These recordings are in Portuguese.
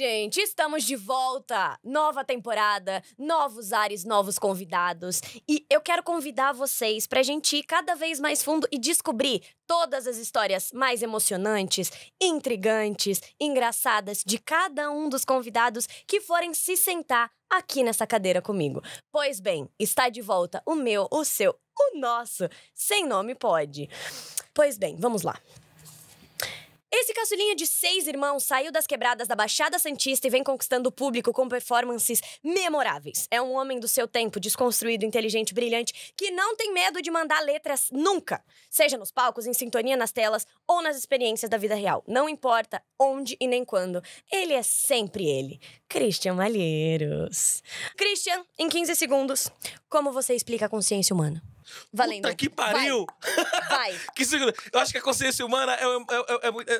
gente, estamos de volta! Nova temporada, novos ares, novos convidados. E eu quero convidar vocês pra gente ir cada vez mais fundo e descobrir todas as histórias mais emocionantes, intrigantes, engraçadas de cada um dos convidados que forem se sentar aqui nessa cadeira comigo. Pois bem, está de volta o meu, o seu, o nosso, sem nome pode. Pois bem, vamos lá. Esse caçulinha de seis irmãos saiu das quebradas da Baixada Santista e vem conquistando o público com performances memoráveis. É um homem do seu tempo, desconstruído, inteligente, brilhante, que não tem medo de mandar letras nunca. Seja nos palcos, em sintonia nas telas ou nas experiências da vida real. Não importa onde e nem quando. Ele é sempre ele. Christian Malheiros. Christian, em 15 segundos, como você explica a consciência humana? Valendo. Puta que pariu! Vai! Vai. que segura. Eu acho que a consciência humana é. é,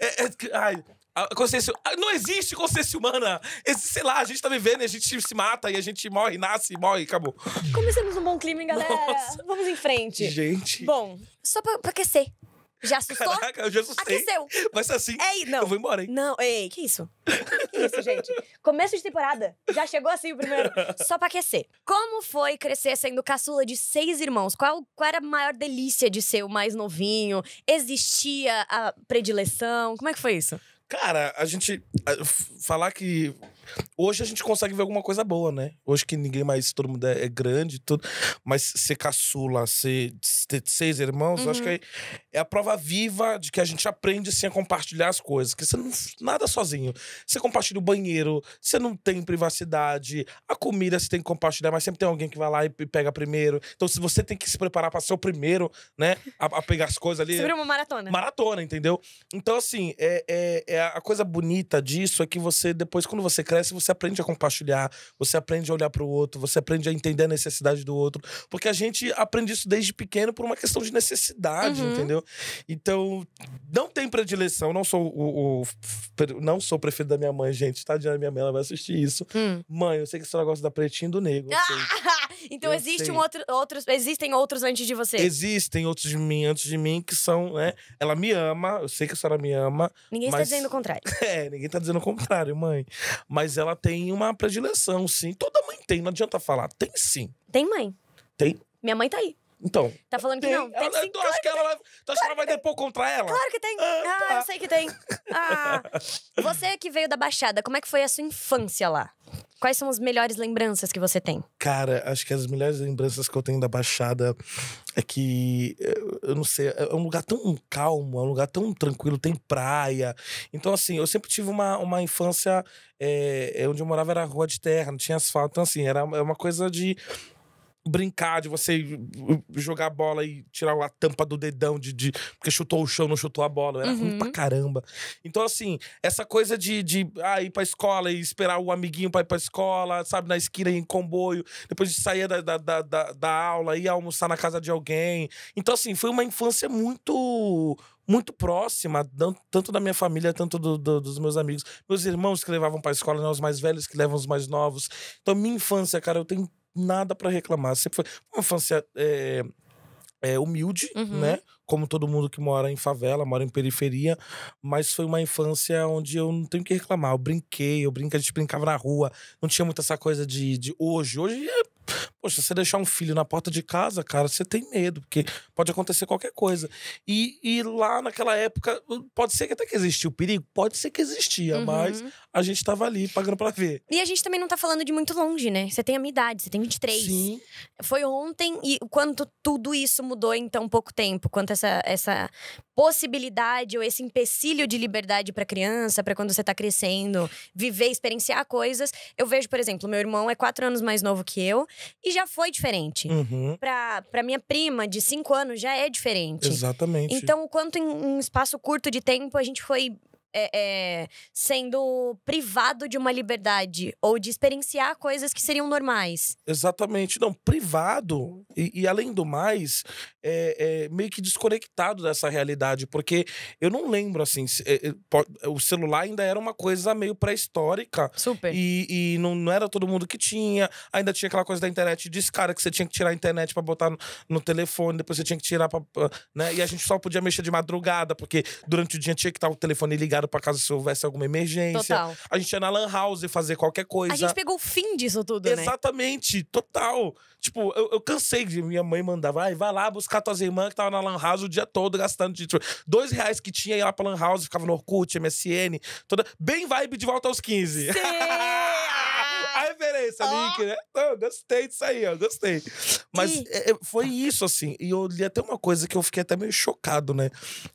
é, é ai. A consciência. Não existe consciência humana. Existe, sei lá, a gente tá vivendo, a gente se mata e a gente morre, nasce e morre, acabou. Começamos um bom clima, hein, galera? Nossa. Vamos em frente. Gente. Bom, só pra, pra aquecer. Já assustou? Caraca, eu já assustei. Aqueceu. Vai ser assim. Ei, não. Eu vou embora, hein? Não, ei, que isso? que é isso, gente? Começo de temporada. Já chegou assim o primeiro. Só pra aquecer. Como foi crescer sendo caçula de seis irmãos? Qual, qual era a maior delícia de ser o mais novinho? Existia a predileção? Como é que foi isso? Cara, a gente. Falar que Hoje a gente consegue ver alguma coisa boa, né? Hoje que ninguém mais, todo mundo é, é grande, tudo. Mas ser caçula, ser, ter seis irmãos, uhum. eu acho uhum. que é, é, a prova viva de que a gente aprende assim, a compartilhar as coisas. Que você não nada sozinho. Você compartilha o banheiro, você não tem privacidade, a comida você tem que compartilhar, mas sempre tem alguém que vai lá e pega primeiro. Então, se você tem que se preparar para ser o primeiro, né? A, a pegar as coisas ali. Sobre uma maratona. Maratona, entendeu? Então, assim, é, é, é a coisa bonita disso é que você, depois, quando você cresce, cresce, você aprende a compartilhar, você aprende a olhar para o outro, você aprende a entender a necessidade do outro. Porque a gente aprende isso desde pequeno por uma questão de necessidade, uhum. entendeu? Então, não tem predileção. Não sou o, o, o, não sou o preferido da minha mãe, gente. Tadinha da minha mãe, ela vai assistir isso. Hum. Mãe, eu sei que esse negócio gosta da pretinha e do negro. Eu assim. Então eu existe sei. um outro, outros, existem outros antes de você. Existem outros de mim antes de mim que são, né? Ela me ama, eu sei que a senhora me ama. Ninguém mas... está dizendo o contrário. é, ninguém está dizendo o contrário, mãe. Mas ela tem uma predileção, sim. Toda mãe tem, não adianta falar. Tem sim. Tem mãe. Tem. Minha mãe tá aí. Então. Tá falando tem. que não? Tem sim, tu claro acha que, ela, vai, tu claro que ela vai depor contra ela? Claro que tem. Ah, ah tá. eu sei que tem. Ah. Você que veio da Baixada, como é que foi a sua infância lá? Quais são as melhores lembranças que você tem? Cara, acho que as melhores lembranças que eu tenho da Baixada é que, eh, eu não sei, é um lugar tão calmo, é um lugar tão tranquilo, tem praia. Então, assim, eu sempre tive uma, uma infância. É, onde eu morava era rua de terra, não tinha asfalto. Então, assim, era é uma coisa de brincar, de você uh, uh, jogar a bola e tirar a tampa do dedão, de, de porque chutou o chão, não chutou a bola. Era uhum. ruim pra uhum. caramba. Então, assim, essa coisa de, de ah, ir pra escola e esperar o amiguinho pra ir pra escola, sabe, na esquina em comboio, depois de sair da, da, da, da, da aula, ir almoçar na casa de alguém. Então, assim, foi uma infância muito muito próxima, tanto da minha família, tanto do, do, dos meus amigos. Meus irmãos que levavam pra escola, né? Os mais velhos que levam os mais novos. Então, minha infância, cara, eu tenho nada para reclamar. Sempre foi uma infância é, é, humilde, uhum. né? Como todo mundo que mora em favela, mora em periferia, mas foi uma infância onde eu não tenho que reclamar. Eu brinquei, eu brinca, a gente brincava na rua, não tinha muita essa coisa de, de hoje. Hoje é Poxa, você deixar um filho na porta de casa, cara, você tem medo, porque pode acontecer qualquer coisa. E, e lá naquela época, pode ser que até que existia o perigo, pode ser que existia, uhum. mas a gente tava ali pagando pra ver. E a gente também não tá falando de muito longe, né? Você tem a minha idade, você tem 23. Sim. Foi ontem, e quanto tudo isso mudou em tão pouco tempo, quanto essa, essa possibilidade ou esse empecilho de liberdade para criança, para quando você tá crescendo, viver, experienciar coisas. Eu vejo, por exemplo, meu irmão é quatro anos mais novo que eu e já foi diferente. Uhum. Pra, pra minha prima de cinco anos já é diferente. Exatamente. Então, o quanto em um espaço curto de tempo a gente foi é, é, sendo privado de uma liberdade ou de experienciar coisas que seriam normais. Exatamente. Não, privado e, e além do mais, é, é meio que desconectado dessa realidade, porque eu não lembro, assim, se, é, é, o celular ainda era uma coisa meio pré-histórica. Super. E, e não, não, era todo mundo que tinha, ainda tinha aquela coisa da internet de que você tinha que tirar a internet para botar no, no, telefone, depois você tinha que tirar pra, pra, né? E a gente só podia mexer de madrugada, porque durante o dia tinha que estar o telefone ligado preparado para casa se houvesse alguma emergência. Total. A gente ia na Lan House fazer qualquer coisa. A gente pegou o fim disso tudo, Exatamente, né? Exatamente, total. Tipo, eu, eu cansei de minha mãe mandar, vai, vai lá buscar tuas irmãs que estavam na Lan House o dia todo gastando de tipo, dois reais que tinha ia lá pra Lan House, ficava no Orkut, MSN, toda. Bem vibe de volta aos 15. Sim! esse ah. link, né? Não, gostei disso aí, ó, gostei. Mas e... É, é, foi isso, assim. E eu li até uma coisa que eu fiquei até meio chocado, né?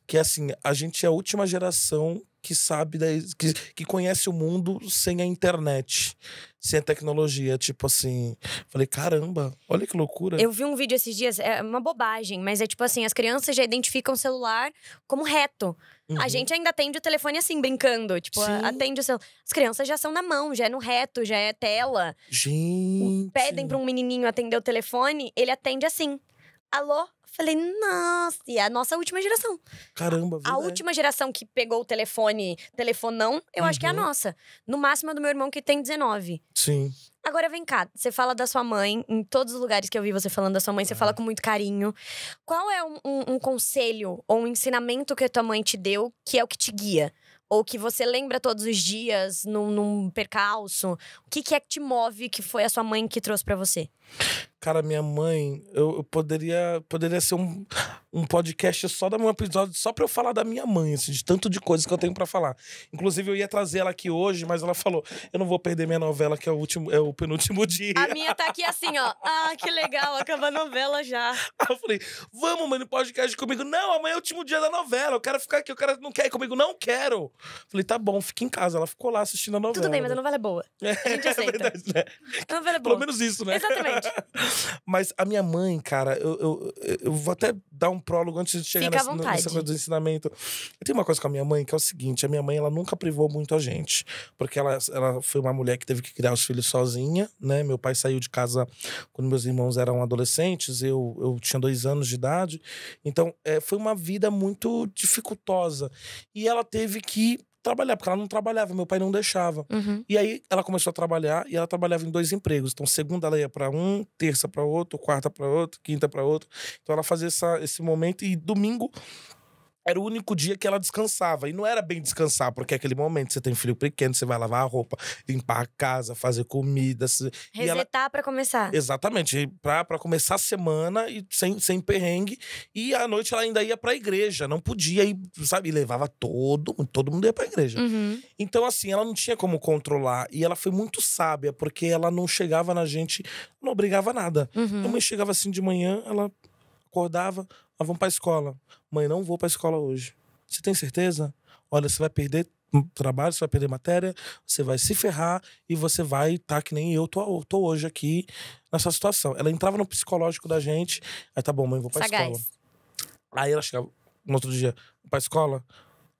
Que é assim, a gente é a última geração que sabe, da, que, que conhece o mundo sem a internet, sem a tecnologia. Tipo assim, falei, caramba, olha que loucura. Eu vi um vídeo esses dias, é uma bobagem, mas é tipo assim: as crianças já identificam o celular como reto. Uhum. A gente ainda atende o telefone assim, brincando. Tipo, Sim. atende o seu. As crianças já são na mão, já é no reto, já é tela. Gente. Pedem pra um menininho atender o telefone, ele atende assim. Alô? Falei, nossa, e é a nossa última geração. Caramba, A última geração que pegou o telefone, telefonão, eu uhum. acho que é a uhum. nossa. No máximo é do meu irmão que tem 19. Sim. Agora vem cá, você fala da sua mãe, em todos os lugares que eu vi você falando da sua mãe, você fala com muito carinho. Qual é um, um, um conselho ou um ensinamento que a tua mãe te deu que é o que te guia? Ou que você lembra todos os dias, num, num percalço? O que, que é que te move que foi a sua mãe que trouxe para você? Cara, minha mãe, eu, eu, poderia poderia ser um, um podcast só da um episódio só para eu falar da minha mãe, assim, de tanto de coisas que eu tenho para falar. Inclusive eu ia trazer ela aqui hoje, mas ela falou: "Eu não vou perder minha novela que é o último é o penúltimo dia". A minha tá aqui assim, ó. Ah, que legal, acaba a novela já. eu falei: "Vamos, mano, podcast comigo". Não, amanhã é o último dia da novela. Eu quero ficar aqui, o cara não quer ir comigo, não quero. Eu falei: "Tá bom, fica em casa". Ela ficou lá assistindo a novela. Tudo bem, mas a novela é boa. A gente é aceita. É verdade, né? A novela é boa. Pelo menos isso, né? Exatamente. Mas a minha mãe, cara, eu, eu, eu vou até dar um prólogo antes de chegar nessa, nessa, coisa do ensinamento. Eu tenho uma coisa com a minha mãe que é o seguinte: a minha mãe, ela nunca privou muito a gente. Porque ela, ela foi uma mulher que teve que criar os filhos sozinha, né? Meu pai saiu de casa quando meus irmãos eram adolescentes, eu, eu tinha dois anos de idade. Então, é, foi uma vida muito dificultosa. E ela teve que trabalhar, porque ela não trabalhava, meu pai não deixava. Uhum. E aí ela começou a trabalhar e ela trabalhava em dois empregos. Então, segunda ela ia para um, terça para outro, quarta para outro, quinta para outro. Então, ela fazia essa, esse momento e domingo era o único dia que ela descansava. E não era bem descansar, porque é aquele momento você tem filho pequeno, você vai lavar a roupa, limpar a casa, fazer comida. Se... Resetar ela... para começar. Exatamente, para começar a semana e sem, sem perrengue. E à noite ela ainda ia para a igreja, não podia ir, sabe? E levava todo mundo, todo mundo ia para a igreja. Uhum. Então, assim, ela não tinha como controlar. E ela foi muito sábia, porque ela não chegava na gente, não obrigava nada. Uhum. A mãe chegava assim de manhã, ela acordava, ah, vamos a escola. Mãe, não vou para a escola hoje. Você tem certeza? Olha, você vai perder trabalho, você vai perder matéria, você vai se ferrar e você vai estar tá que nem eu tô, tô hoje aqui nessa situação. Ela entrava no psicológico da gente, aí tá bom, mãe, vou para a escola. Aí ela chegava no outro dia, para a escola,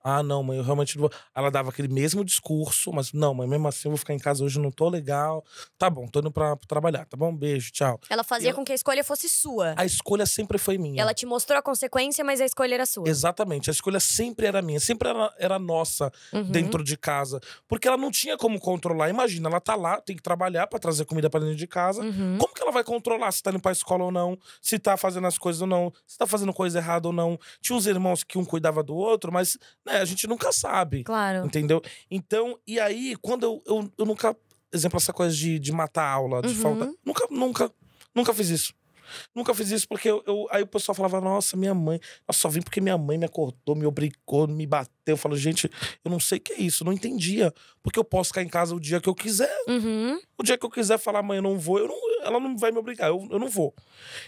ah, não, mãe, eu realmente não vou. Ela dava aquele mesmo discurso, mas não, mãe. mesmo assim eu vou ficar em casa hoje, não tô legal. Tá bom, tô indo pra, pra trabalhar, tá bom? Beijo, tchau. Ela fazia ela... com que a escolha fosse sua. A escolha sempre foi minha. Ela te mostrou a consequência, mas a escolha era sua. Exatamente, a escolha sempre era minha, sempre era, era nossa uhum. dentro de casa. Porque ela não tinha como controlar. Imagina, ela tá lá, tem que trabalhar para trazer comida para dentro de casa. Uhum. Como que ela vai controlar se tá indo pra escola ou não, se tá fazendo as coisas ou não, se tá fazendo coisa errada ou não? Tinha uns irmãos que um cuidava do outro, mas. Né, é, a gente nunca sabe. Claro. Entendeu? Então, e aí, quando eu, eu, eu nunca. Exemplo, essa coisa de, de matar a aula, de uhum. falta. Nunca, nunca, nunca fiz isso. Nunca fiz isso porque eu, eu, aí o pessoal falava: Nossa, minha mãe, eu só vim porque minha mãe me acordou, me obrigou, me bateu. Eu falo, gente, eu não sei o que é isso, não entendia. Porque eu posso ficar em casa o dia que eu quiser. Uhum. O dia que eu quiser falar, mãe, eu não vou, eu não, ela não vai me obrigar, eu, eu não vou.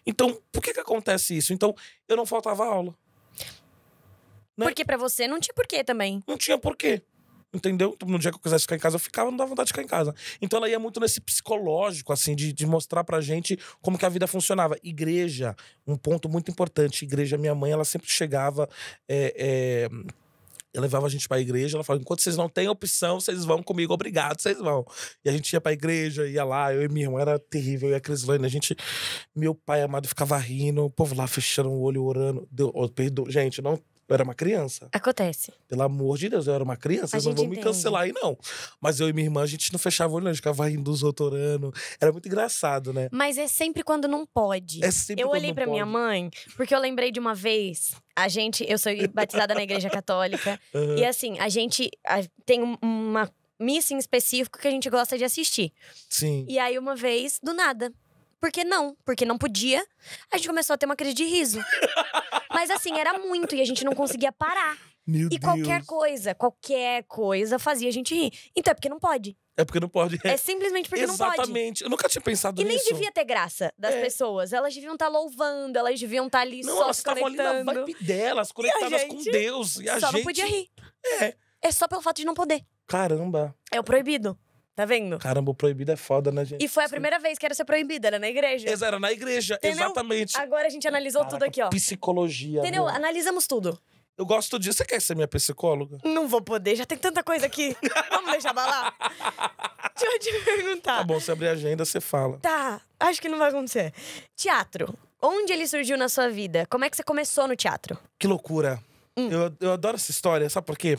Então, por que que acontece isso? Então, eu não faltava aula. Né? Porque para você não tinha porquê também. Não tinha porquê. Entendeu? No dia que eu quisesse ficar em casa, eu ficava, não dava vontade de ficar em casa. Então ela ia muito nesse psicológico, assim, de, de mostrar pra gente como que a vida funcionava. Igreja, um ponto muito importante. Igreja, minha mãe, ela sempre chegava. É, é eu levava a gente para a igreja, ela falava: enquanto vocês não têm opção, vocês vão comigo, obrigado, vocês vão. E a gente ia para a igreja, ia lá, eu e minha irmã, era terrível, eu e a Crislane, a gente, meu pai amado ficava rindo, o povo lá fechando o olho, orando, deu, oh, gente, não eu era uma criança. Acontece. Pelo amor de Deus, eu era uma criança. vocês não vão me cancelar aí, não. Mas eu e minha irmã, a gente não fechava o olho, a gente ficava rindo dos autorando. Era muito engraçado, né? Mas é sempre quando não pode. É sempre eu quando olhei para minha mãe, porque eu lembrei de uma vez. A gente, eu sou batizada na igreja católica. Uhum. E assim, a gente a, tem uma missa em específico que a gente gosta de assistir. Sim. E aí, uma vez, do nada, porque não, porque não podia. A gente começou a ter uma crise de riso. Mas assim, era muito e a gente não conseguia parar. Meu e Deus. qualquer coisa, qualquer coisa fazia a gente rir. Então é porque não pode. É porque não pode. É, é simplesmente porque Exatamente. não pode. Exatamente. Eu nunca tinha pensado e nisso. E nem devia ter graça das é. pessoas. Elas deviam estar tá louvando, elas deviam estar tá ali não, só elas se conectando. Elas estavam ali na vibe delas, conectadas com Deus. E a só gente... não podia rir. É. É só pelo fato de não poder. Caramba. É o proibido. Tá vendo? Caramba, proibida proibido é foda, né, gente? E foi a primeira vez que era ser proibida, era né, na igreja. Ex era na igreja, Entendeu? exatamente. Agora a gente analisou Caraca, tudo aqui, ó. Psicologia. Entendeu? Meu. Analisamos tudo. Eu gosto disso. Você quer ser minha psicóloga? Não vou poder, já tem tanta coisa aqui. Vamos deixar lá Deixa eu te perguntar. Tá bom, se abrir a agenda, você fala. Tá, acho que não vai acontecer. Teatro. Onde ele surgiu na sua vida? Como é que você começou no teatro? Que loucura. Hum. Eu, eu adoro essa história, sabe por quê?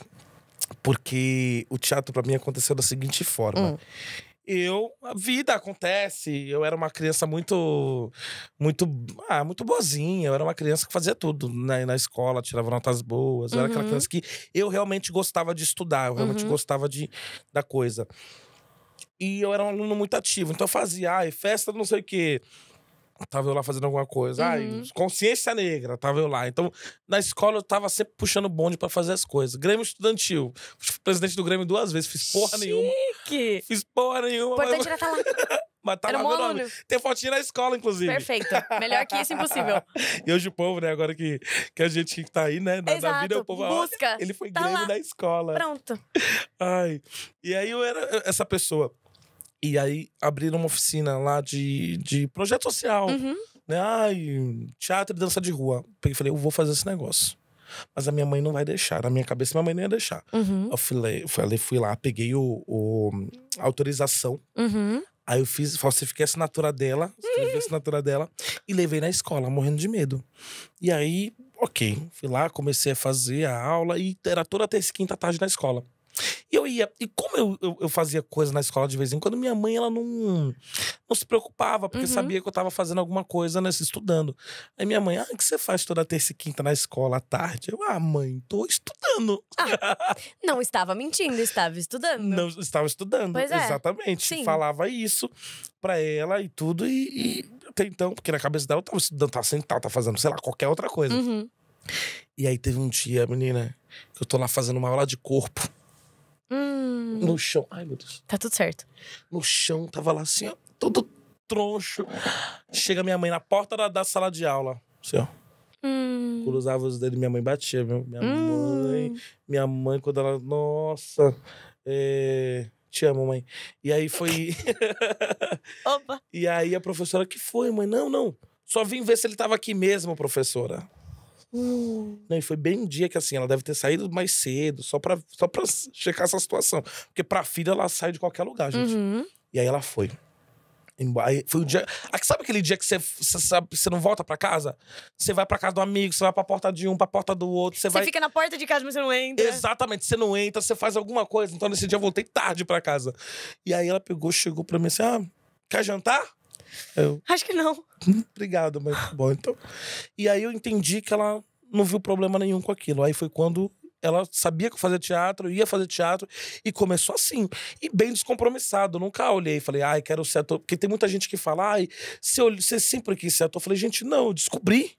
Porque o teatro para mim aconteceu da seguinte forma. Hum. Eu, a vida acontece. Eu era uma criança muito, muito, ah, muito boazinha. Eu era uma criança que fazia tudo na, né? na escola, tirava notas boas. Eu era aquela uhum. criança que eu realmente gostava de estudar, eu realmente uhum. gostava de, da coisa. E eu era um aluno muito ativo. Então eu fazia, ai, festa não sei o quê tava eu lá fazendo alguma coisa. Uhum. consciência negra, tava eu lá. Então, na escola eu tava sempre puxando bonde para fazer as coisas. Grêmio estudantil. Fui presidente do Grêmio duas vezes, fiz porra Chique. nenhuma. Fiz porra nenhuma. Importante mas... tá lá. mas tá Era lá meu nome. Tem fotinha na escola, inclusive. Perfeito. Melhor que isso, impossível. e hoje o povo, né, agora que, que a gente que tá aí, né, na, Exato. vida, o povo... Busca. Ele foi tá Grêmio lá. da escola. Pronto. Ai. E aí eu era essa pessoa e aí abriram uma oficina lá de, de projeto social. Uhum. Né? Ai, teatro e dança de rua. Peguei falei, eu vou fazer esse negócio. Mas a minha mãe não vai deixar. Na minha cabeça, minha mãe não ia deixar. Uhum. Eu falei, fui, fui lá, peguei o, o a autorização. Uhum. Aí eu fiz, falsifiquei a assinatura dela, escrevi a assinatura dela e levei na escola, morrendo de medo. E aí, ok, fui lá, comecei a fazer a aula e era toda terça e quinta tarde na escola. E eu ia. E como eu, eu, eu, fazia coisa na escola de vez em quando, minha mãe, ela não, não se preocupava, porque uhum. sabia que eu tava fazendo alguma coisa, né? Estudando. Aí minha mãe, ah, o que você faz toda terça e quinta na escola à tarde? Eu, ah, mãe, tô estudando. Ah, não estava mentindo, estava estudando. Não, estava estudando, pois é. exatamente. Sim. Falava isso pra ela e tudo, e, e, até então, porque na cabeça dela eu tava estudando, tava sentado, tava fazendo, sei lá, qualquer outra coisa. Uhum. E aí teve um dia, menina, que eu tô lá fazendo uma aula de corpo. Hum. No chão. Ai, meu Deus. Tá tudo certo. No chão, tava lá assim, ó, todo troncho. Chega minha mãe na porta da, da sala de aula. Assim, ó. Hum. Cruzava os dedos, minha mãe batia. Minha hum. mãe. Minha mãe, quando ela. Nossa. É... Te amo, mãe. E aí foi. Opa! E aí a professora, que foi, mãe? Não, não. Só vim ver se ele tava aqui mesmo, professora. Hum. Não, né, e foi bem um dia que assim, ela deve ter saído mais cedo, só pra, só pra checar essa situação. Porque pra filha ela sai de qualquer lugar, gente. Uhum. E aí ela foi. Aí foi o dia. Ah, sabe aquele dia que você, você, não volta pra casa? Você vai pra casa do amigo, você vai pra porta de um, pra porta do outro. Você vai... fica na porta de casa, mas você não entra. Exatamente, você não entra, você faz alguma coisa. Então nesse dia eu voltei tarde pra casa. E aí ela pegou, chegou pra mim assim: ah, quer jantar? Eu, Acho que não. Hum, obrigado, mas tá bom. Então, e aí eu entendi que ela não viu problema nenhum com aquilo. Aí foi quando ela sabia que eu fazia teatro, ia fazer teatro, e começou assim. E bem descompromissado. nunca olhei e falei, ai, quero ser ator. Porque tem muita gente que fala, ai, se você sempre quis ser ator. Eu falei, gente, não, eu descobri.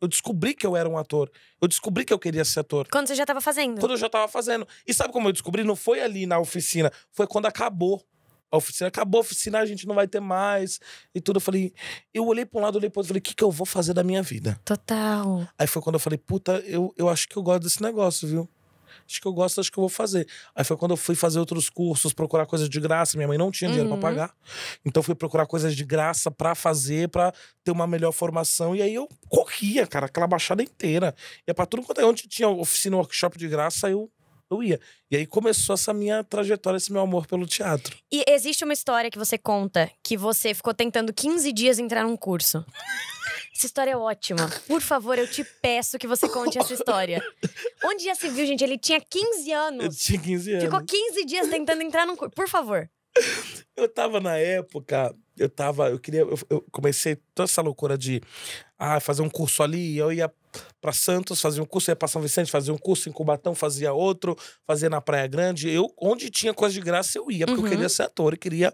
Eu descobri que eu era um ator. Eu descobri que eu queria ser ator. Quando você já estava fazendo? Quando eu já estava fazendo. E sabe como eu descobri? Não foi ali na oficina, foi quando acabou a oficina. Acabou a oficina, a gente não vai ter mais. E tudo. Eu falei, eu olhei para um lado, olhei o outro, falei, o que, que eu vou fazer da minha vida? Total. Aí foi quando eu falei, puta, eu, eu acho que eu gosto desse negócio, viu? Acho que eu gosto, acho que eu vou fazer. Aí foi quando eu fui fazer outros cursos, procurar coisas de graça. Minha mãe não tinha dinheiro uhum. para pagar. Então fui procurar coisas de graça para fazer, para ter uma melhor formação. E aí eu corria, cara, aquela baixada inteira. Ia para tudo quanto é onde tinha oficina, workshop de graça, eu eu ia. E aí começou essa minha trajetória, esse meu amor pelo teatro. E existe uma história que você conta que você ficou tentando 15 dias entrar num curso. Essa história é ótima. Por favor, eu te peço que você conte essa história. Onde já se viu, gente? Ele tinha 15 anos. Eu tinha 15 anos. Ficou 15 dias tentando entrar num curso. Por favor. Eu tava na época, eu tava, eu queria, eu, eu comecei toda essa loucura de ah, fazer um curso ali, eu ia para Santos, fazia um curso, ia para São Vicente, fazia um curso em Cubatão, fazia outro, fazia na Praia Grande. Eu, onde tinha coisa de graça, eu ia, porque uhum. eu queria ser ator e queria,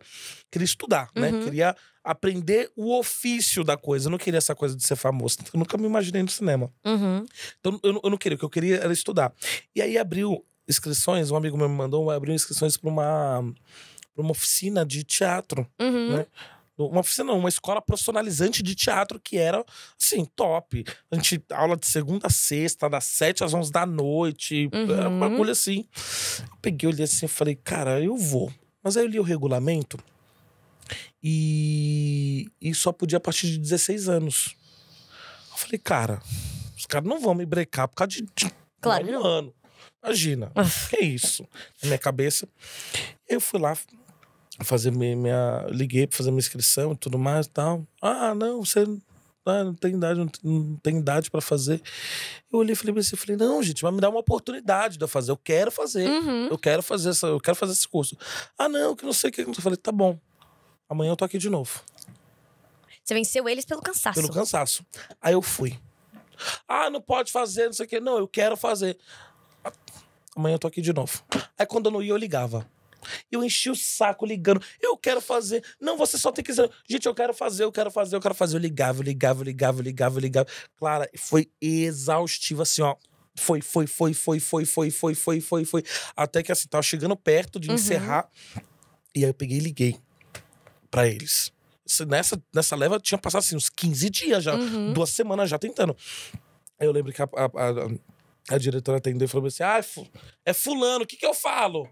queria estudar, né? uhum. né? Queria aprender o ofício da coisa. Eu não queria essa coisa de ser famoso. Eu nunca me imaginei no cinema. Uhum. Então, eu, eu não queria. O que eu queria era estudar. E aí abriu inscrições, um amigo meu me mandou, abriu inscrições para uma, uma oficina de teatro, uhum. né? uma oficina uma escola profissionalizante de teatro que era, assim, top. A gente, aula de segunda a sexta, das sete às onze da noite, é, uhum. um bagulho assim. Eu peguei, olhei assim e falei, cara, eu vou. Mas aí eu li o regulamento e, e só podia a partir de 16 anos. Eu falei, cara, os caras não vão me brecar por causa de, de claro. um ano. Imagina, que isso na minha cabeça. Eu fui lá, fazer minha. Liguei pra fazer minha inscrição e tudo mais e tal. Ah, não, você ah, não tem idade, não tem idade para fazer. Eu olhei e falei pra falei, não, gente, vai me dar uma oportunidade de eu fazer. Eu quero fazer. Uhum. Eu quero fazer essa, eu quero fazer esse curso. Ah, não, que não sei o que. Eu falei, tá bom. Amanhã eu tô aqui de novo. Você venceu eles pelo cansaço. Pelo cansaço. Aí eu fui. Ah, não pode fazer, não sei o que. Não, eu quero fazer. Ah, amanhã eu tô aqui de novo. Aí quando eu não ia, eu ligava. Eu enchi o saco ligando. Eu quero fazer. Não, você só tem que dizer. Gente, eu quero fazer, eu quero fazer, eu quero fazer. Eu ligava, eu ligava, eu ligava, eu ligava, eu ligava. Clara, foi exaustivo assim, ó. Foi, foi, foi, foi, foi, foi, foi, foi, foi, foi. Até que assim, tava chegando perto de uhum. encerrar. E aí eu peguei e liguei para eles. Nessa, nessa leva tinha passado assim, uns 15 dias já, uhum. duas semanas já tentando. Aí eu lembro que a, a, a, a diretora atendeu e falou assim: Ah, é fulano, o que, que eu falo?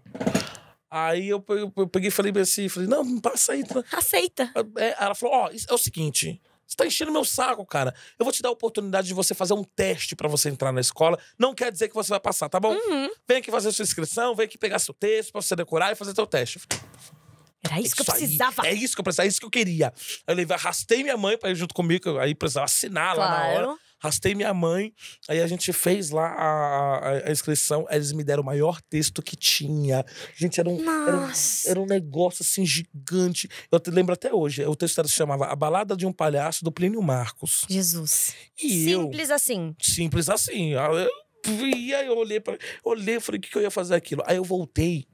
Aí eu peguei e falei pra assim, falei, não, passa aí. Tá? Aceita. É, ela falou, ó, oh, é o seguinte, você tá enchendo meu saco, cara. Eu vou te dar a oportunidade de você fazer um teste para você entrar na escola. Não quer dizer que você vai passar, tá bom? Uhum. Vem aqui fazer sua inscrição, vem aqui pegar seu texto pra você decorar e fazer seu teste. Era isso, é que eu precisava. Aí, é isso que eu precisava, é isso que eu é queria. Eu levei, arrastei minha mãe pra ir junto comigo, aí precisava assinar claro. lá na hora. Rastei minha mãe, aí a gente fez lá a, a inscrição, eles me deram o maior texto que tinha. Gente, era um, era um, era um, negócio assim gigante. Eu te lembro até hoje, o texto se chamava A Balada de um Palhaço do Plínio Marcos. Jesus. E simples eu, assim. Simples assim. Ah, eu, e aí eu olhei, pra, olhei falei, o que, que eu ia fazer aquilo? Aí eu voltei,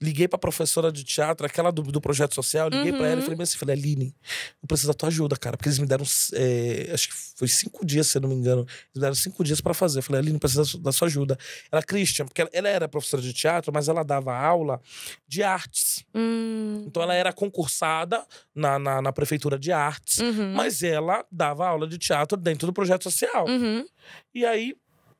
liguei pra professora de teatro, aquela do, do projeto social, liguei uhum. pra ela e uhum. falei assim, falei, Aline, é eu preciso da tua ajuda, cara, porque eles me deram, é, acho que foi cinco dias, se eu não me engano, eles me deram cinco dias pra fazer. Eu falei, Aline, preciso da sua ajuda. Ela, Christian, porque ela, ela, era professora de teatro, mas ela dava aula de artes. Uhum. Então ela era concursada na, na, na prefeitura de artes, uhum. mas ela dava aula de teatro dentro do projeto social. Uhum. E aí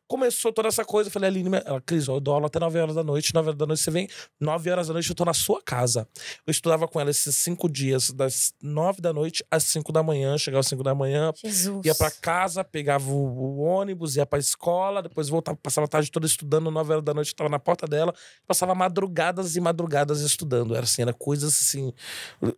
começou toda essa coisa. Eu falei, Aline, ela, Cris, eu dou aula até 9 horas da noite. 9 horas da noite você vem. 9 horas da noite eu tô na sua casa. Eu estudava com ela esses cinco dias, das 9 da noite às 5 da manhã. Chegava às 5 da manhã, Jesus. ia para casa, pegava o, o, ônibus, ia pra escola, depois voltava, passava a tarde toda estudando. 9 horas da noite eu tava na porta dela. Passava madrugadas e madrugadas estudando. Era assim, era coisas assim,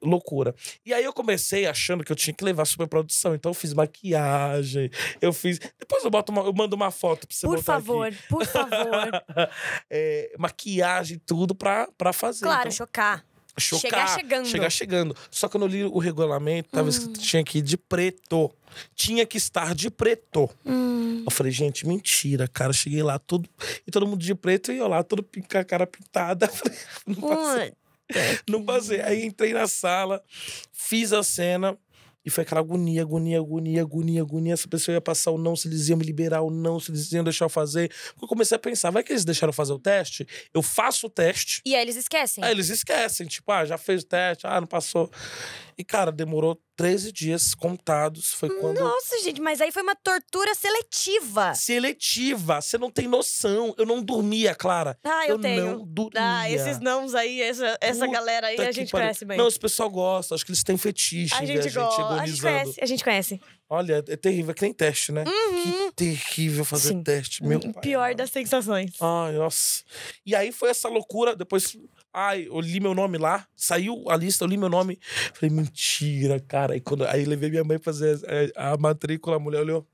loucura. E aí eu comecei achando que eu tinha que levar produção Então eu fiz maquiagem, eu fiz. Depois eu boto uma, eu mando uma foto pra precisa Por favor, aqui. por favor. é, maquiagem, tudo pra, pra fazer. Claro, então. chocar chocar. Chegar chegando. Chegar chegando. Só que eu não li o regulamento, tava hum. escrito tinha que ir de preto. Tinha que estar de preto. Hum. Eu falei, gente, mentira, cara. Eu cheguei lá tudo. E todo mundo de preto e eu lá, todo com a cara pintada. Falei, não passei. Hum. Não passei. Aí entrei na sala, fiz a cena. E foi aquela agonia, agonia, agonia, agonia, agonia. Essa pessoa ia passar ou não, se eles iam me liberar ou não, se eles iam deixar eu fazer. Porque eu comecei a pensar, vai que eles deixaram eu fazer o teste? Eu faço o teste. E aí eles esquecem? Aí eles esquecem, tipo, ah, já fez o teste, ah, não passou. E, cara, demorou 13 dias contados. Foi quando. Nossa, gente, mas aí foi uma tortura seletiva. Seletiva. Você não tem noção. Eu não dormia, Clara. Ah, eu, eu tenho. Não dormia. Ah, esses nãos aí, essa, essa galera aí, a gente pare... conhece bem. Não, esse pessoal gosta. Acho que eles têm fetiche. A né? gente, a gente gosta a gente conhece, a gente conhece. Olha, é terrível, é que nem teste, né? Uhum. Que terrível fazer Sim. teste, meu pai. Pior das sensações. Ai, nossa. E aí foi essa loucura, depois... Ai, eu li meu nome lá, saiu a lista, eu li meu nome. Falei, mentira, cara. Aí, quando, aí levei minha mãe fazer a, é, a matrícula, a mulher olhou.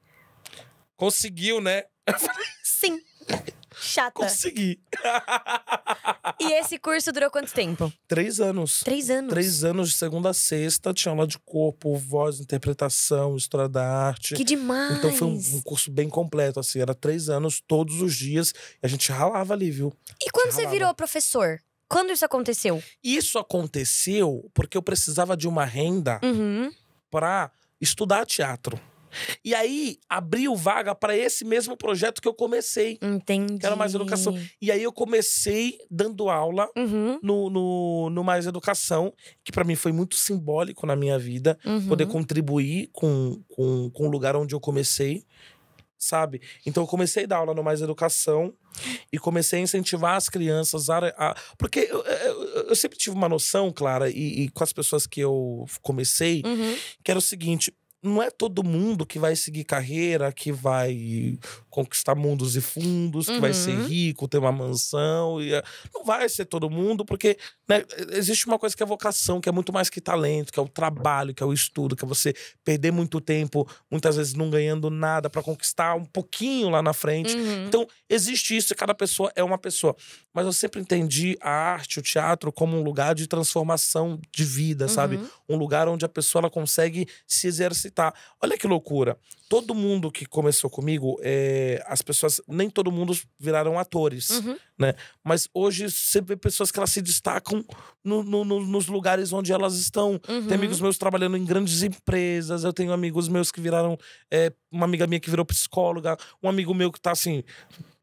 Conseguiu, né? Sim. Chata. Consegui. E esse curso durou quanto tempo? Três anos. Três anos. Três anos de segunda a sexta, tinha aula de corpo, voz, interpretação, história da arte. Que demais! Então foi um, um curso bem completo, assim, era três anos, todos os dias, e a gente ralava ali, viu? E quando você virou professor? Quando isso aconteceu? Isso aconteceu porque eu precisava de uma renda uhum. para estudar teatro. E aí abriu vaga para esse mesmo projeto que eu comecei. Entendi. Que era Mais Educação. E aí eu comecei dando aula uhum. no, no, no, Mais Educação, que para mim foi muito simbólico na minha vida, uhum. poder contribuir com, com, com o lugar onde eu comecei sabe? Então eu comecei a dar aula no Mais Educação e comecei a incentivar as crianças a. a porque eu, eu, eu, sempre tive uma noção, Clara, e, e, com as pessoas que eu comecei, uhum. que era o seguinte: não é todo mundo que vai seguir carreira, que vai conquistar mundos e fundos, que uhum. vai ser uhum. rico, ter uma mansão. E, não vai ser todo mundo, porque né, existe uma coisa que é vocação, que é muito mais que talento, que é o trabalho, que é o estudo, que é você perder muito tempo, muitas vezes não ganhando nada, para conquistar um pouquinho lá na frente. Uhum. Então, existe isso e cada pessoa é uma pessoa. Mas eu sempre entendi a arte, o teatro, como um lugar de transformação de vida, uhum. sabe? Um lugar onde a pessoa ela consegue se exercitar Olha que loucura. Todo mundo que começou comigo, é, as pessoas, nem todo mundo viraram atores, uhum. né? Mas hoje você vê pessoas que elas se destacam no, no, no, nos lugares onde elas estão. Uhum. Tem amigos meus trabalhando em grandes empresas, eu tenho amigos meus que viraram. É, uma amiga minha que virou psicóloga, um amigo meu que tá assim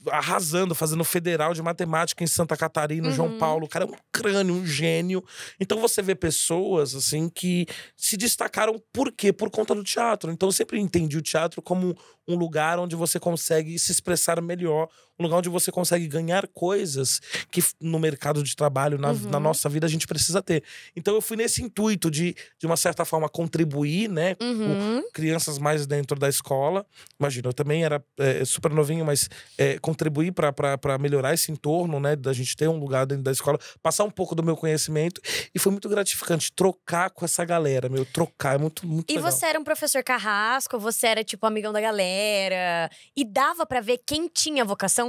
arrasando, fazendo federal de matemática em Santa Catarina, uhum. João Paulo. O cara é um crânio, um gênio. Então você vê pessoas, assim, que se destacaram por quê? Por conta do teatro. Então eu sempre entendi o teatro como um lugar onde você consegue se expressar melhor, um lugar onde você consegue ganhar coisas que no mercado de trabalho, na, uhum. na nossa vida, a gente precisa ter. Então eu fui nesse intuito de, de uma certa forma, contribuir, né? Uhum. Com crianças mais dentro da escola. Imagina, eu também era é, é super novinho, mas é, contribuir para melhorar esse entorno, né? Da gente ter um lugar dentro da escola, passar um pouco do meu conhecimento. E foi muito gratificante trocar com essa galera, meu. Trocar é muito, muito E legal. você era um professor carrasco, você era tipo amigão da galera. E dava para ver quem tinha vocação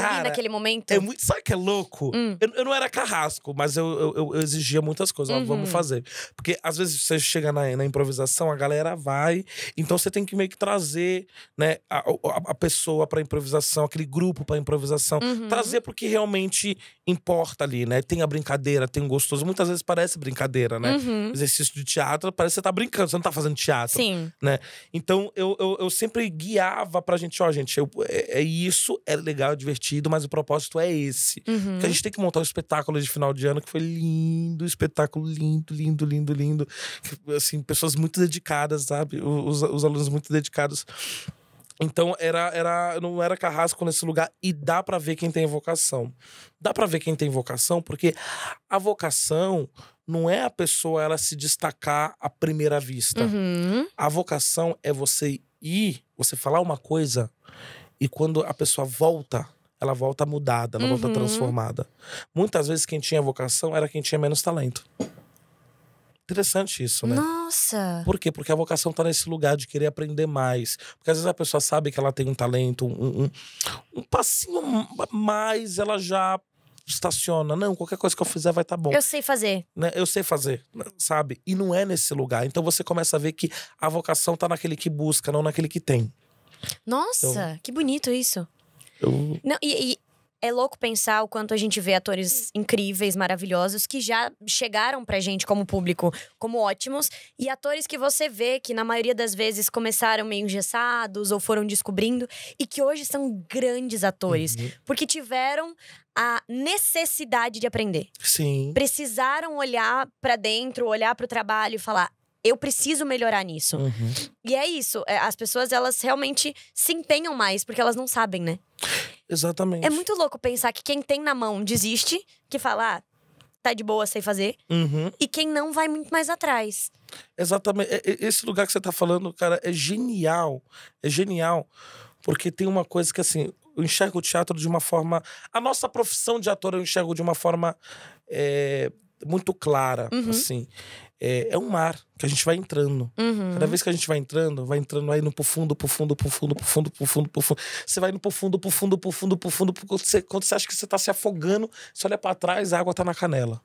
Cara, ali naquele momento? É muito, sabe que é louco? Hum. Eu, eu, não era carrasco, mas eu, eu, eu exigia muitas coisas. Uhum. Ó, vamos uhum. fazer. Porque às vezes você chega na, na, improvisação, a galera vai. Então você tem que meio que trazer né, a, a, a pessoa pra improvisação, aquele grupo pra improvisação. Uhum. Trazer pro que realmente importa ali, né? Tem a brincadeira, tem o gostoso. Muitas vezes parece brincadeira, né? Uhum. Exercício de teatro, parece que você tá brincando, você não tá fazendo teatro. Sim. Né? Então eu, eu, eu sempre guiava pra gente, ó, gente, é, é isso, é legal, é divertido divertido, mas o propósito é esse. Uhum. Que a gente tem que montar um espetáculo de final de ano que foi lindo, espetáculo lindo, lindo, lindo, lindo. Assim, pessoas muito dedicadas, sabe? Os, os alunos muito dedicados. Então era, era, não era carrasco nesse lugar e dá para ver quem tem vocação. Dá para ver quem tem vocação porque a vocação não é a pessoa ela se destacar à primeira vista. Uhum. A vocação é você ir, você falar uma coisa e quando a pessoa volta, ela volta mudada, ela uhum. volta transformada. Muitas vezes quem tinha vocação era quem tinha menos talento. Interessante isso, né? Nossa! Por quê? Porque a vocação tá nesse lugar de querer aprender mais. Porque às vezes a pessoa sabe que ela tem um talento, um, um, um passinho mais, ela já estaciona. Não, qualquer coisa que eu fizer vai estar tá bom. Eu sei fazer. Né? Eu sei fazer, sabe? E não é nesse lugar. Então você começa a ver que a vocação tá naquele que busca, não naquele que tem. Nossa, então... que bonito isso. Eu... Não, e, e é louco pensar o quanto a gente vê atores incríveis, maravilhosos, que já chegaram pra gente como público como ótimos, e atores que você vê que na maioria das vezes começaram meio engessados ou foram descobrindo, e que hoje são grandes atores, uhum. porque tiveram a necessidade de aprender. Sim. Precisaram olhar para dentro, olhar para o trabalho e falar: eu preciso melhorar nisso. Uhum. E é isso. É, as pessoas, elas realmente se empenham mais, porque elas não sabem, né? Exatamente. É muito louco pensar que quem tem na mão desiste, que fala, ah, tá de boa, sei fazer. Uhum. E quem não vai muito mais atrás. Exatamente. É, é, esse lugar que você tá falando, cara, é genial. É genial. Porque tem uma coisa que, assim, eu enxergo o teatro de uma forma. A nossa profissão de ator eu enxergo de uma forma é, muito clara, uhum. assim é, é um mar que a gente vai entrando. Uhum. Cada vez que a gente vai entrando, vai entrando, vai indo pro fundo, pro fundo, pro fundo, pro fundo, pro fundo, pro fundo. Você vai indo pro fundo, pro fundo, pro fundo, pro fundo. Pro... Você, quando você acha que você tá se afogando, você olha para trás, a água tá na canela.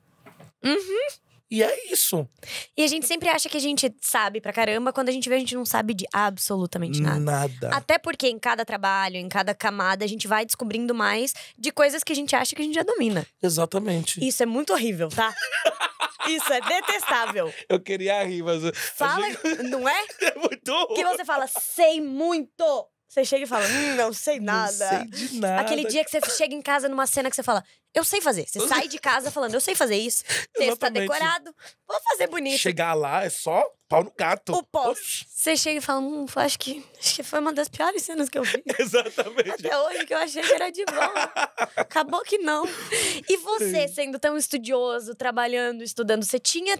Uhum. E é isso. E a gente sempre acha que a gente sabe pra caramba, quando a gente vê, a gente não sabe de absolutamente nada. Nada. Até porque em cada trabalho, em cada camada, a gente vai descobrindo mais de coisas que a gente acha que a gente já domina. Exatamente. Isso é muito horrível, tá? Isso é detestável. Eu queria rir, mas. Fala, achei... não é? É muito. Que você fala, sei muito. Você chega e fala, hum, não sei nada. Não sei de nada. Aquele dia que você chega em casa numa cena que você fala, eu sei fazer. Você sai de casa falando, eu sei fazer isso. Texto tá decorado, vou fazer bonito. Chegar lá é só pau no gato. O pós. Você chega e fala, hum, acho que, acho que foi uma das piores cenas que eu vi. Exatamente. Até hoje que eu achei que era de bom. Acabou que não. E você, sendo tão estudioso, trabalhando, estudando, você tinha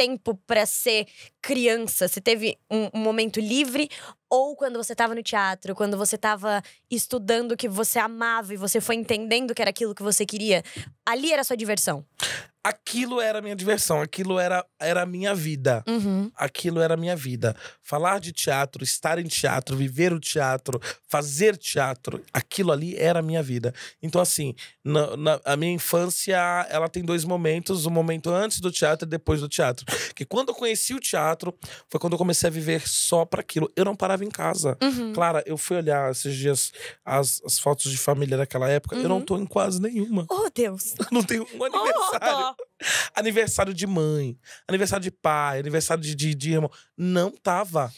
tempo para ser criança? Você teve um, um, momento livre? Ou quando você estava no teatro, quando você estava estudando o que você amava e você foi entendendo que era aquilo que você queria? Ali era a sua diversão? aquilo era a minha diversão, aquilo era, era a minha vida. Uhum. Aquilo era a minha vida. Falar de teatro, estar em teatro, viver o teatro, fazer teatro, aquilo ali era a minha vida. Então, assim, na, na, a minha infância, ela tem dois momentos, o um momento antes do teatro e depois do teatro. Que quando eu conheci o teatro, foi quando eu comecei a viver só para aquilo. Eu não parava em casa. Uhum. Clara, eu fui olhar esses dias as, as fotos de família daquela época, uhum. eu não uhum. tô em quase nenhuma. Oh, Deus! não tenho um oh, aniversário. Oh, Aniversário de mãe, aniversário de pai, aniversário de, de, de irmão. Não tava.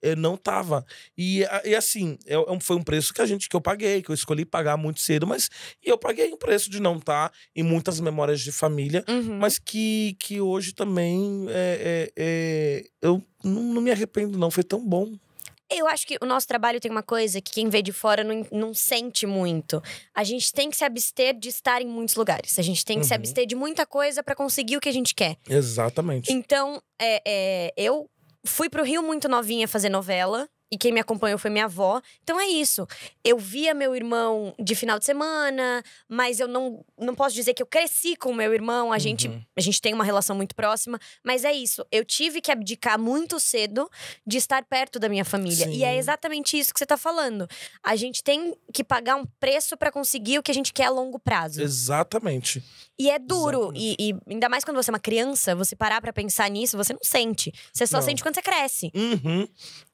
Eu não tava. E, e assim, eu, é, é foi um preço que a gente que eu paguei, que eu escolhi pagar muito cedo, mas e eu paguei um preço de não estar tá, em muitas memórias de família, uhum. mas que, que hoje também é, é, é, eu não, não me arrependo, não. Foi tão bom. Eu acho que o nosso trabalho tem uma coisa que quem vê de fora não, não sente muito. A gente tem que se abster de estar em muitos lugares. A gente tem que uhum. se abster de muita coisa para conseguir o que a gente quer. Exatamente. Então, é, é, eu fui pro Rio muito novinha fazer novela e quem me acompanhou foi minha avó. Então é isso. Eu via meu irmão de final de semana, mas eu não, não posso dizer que eu cresci com meu irmão. A, uhum. gente, a gente tem uma relação muito próxima. Mas é isso. Eu tive que abdicar muito cedo de estar perto da minha família. Sim. E é exatamente isso que você está falando. A gente tem que pagar um preço para conseguir o que a gente quer a longo prazo. Exatamente. E é duro. E, e, ainda mais quando você é uma criança, você parar para pensar nisso, você não sente. Você só não. sente quando você cresce. Uhum.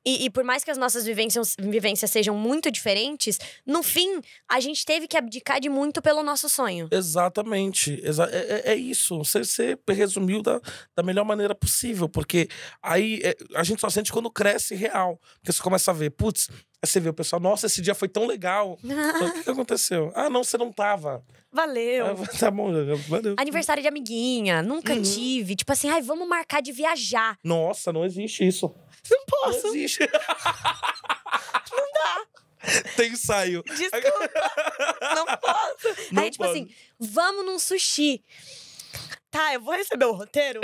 E, e, por mais que as nossas vivências, vivências sejam muito diferentes, no fim, a gente teve que abdicar de muito pelo nosso sonho. Exatamente. Exa é, é, é isso. Você, você resumiu da, da melhor maneira possível, porque aí é, a gente só sente quando cresce real. Porque você começa a ver, putz, você vê o pessoal, nossa, esse dia foi tão legal. o que, aconteceu? Ah, não, você não tava. Valeu. Ah, tá bom, valeu. Aniversário de amiguinha, nunca uhum. tive. Tipo assim, ai, vamos marcar de viajar. Nossa, não existe isso. Não posso. Não, não dá. Tem ensaio. Desculpa. não posso. Não Aí, tipo assim, vamos num sushi. Tá, eu vou receber o roteiro?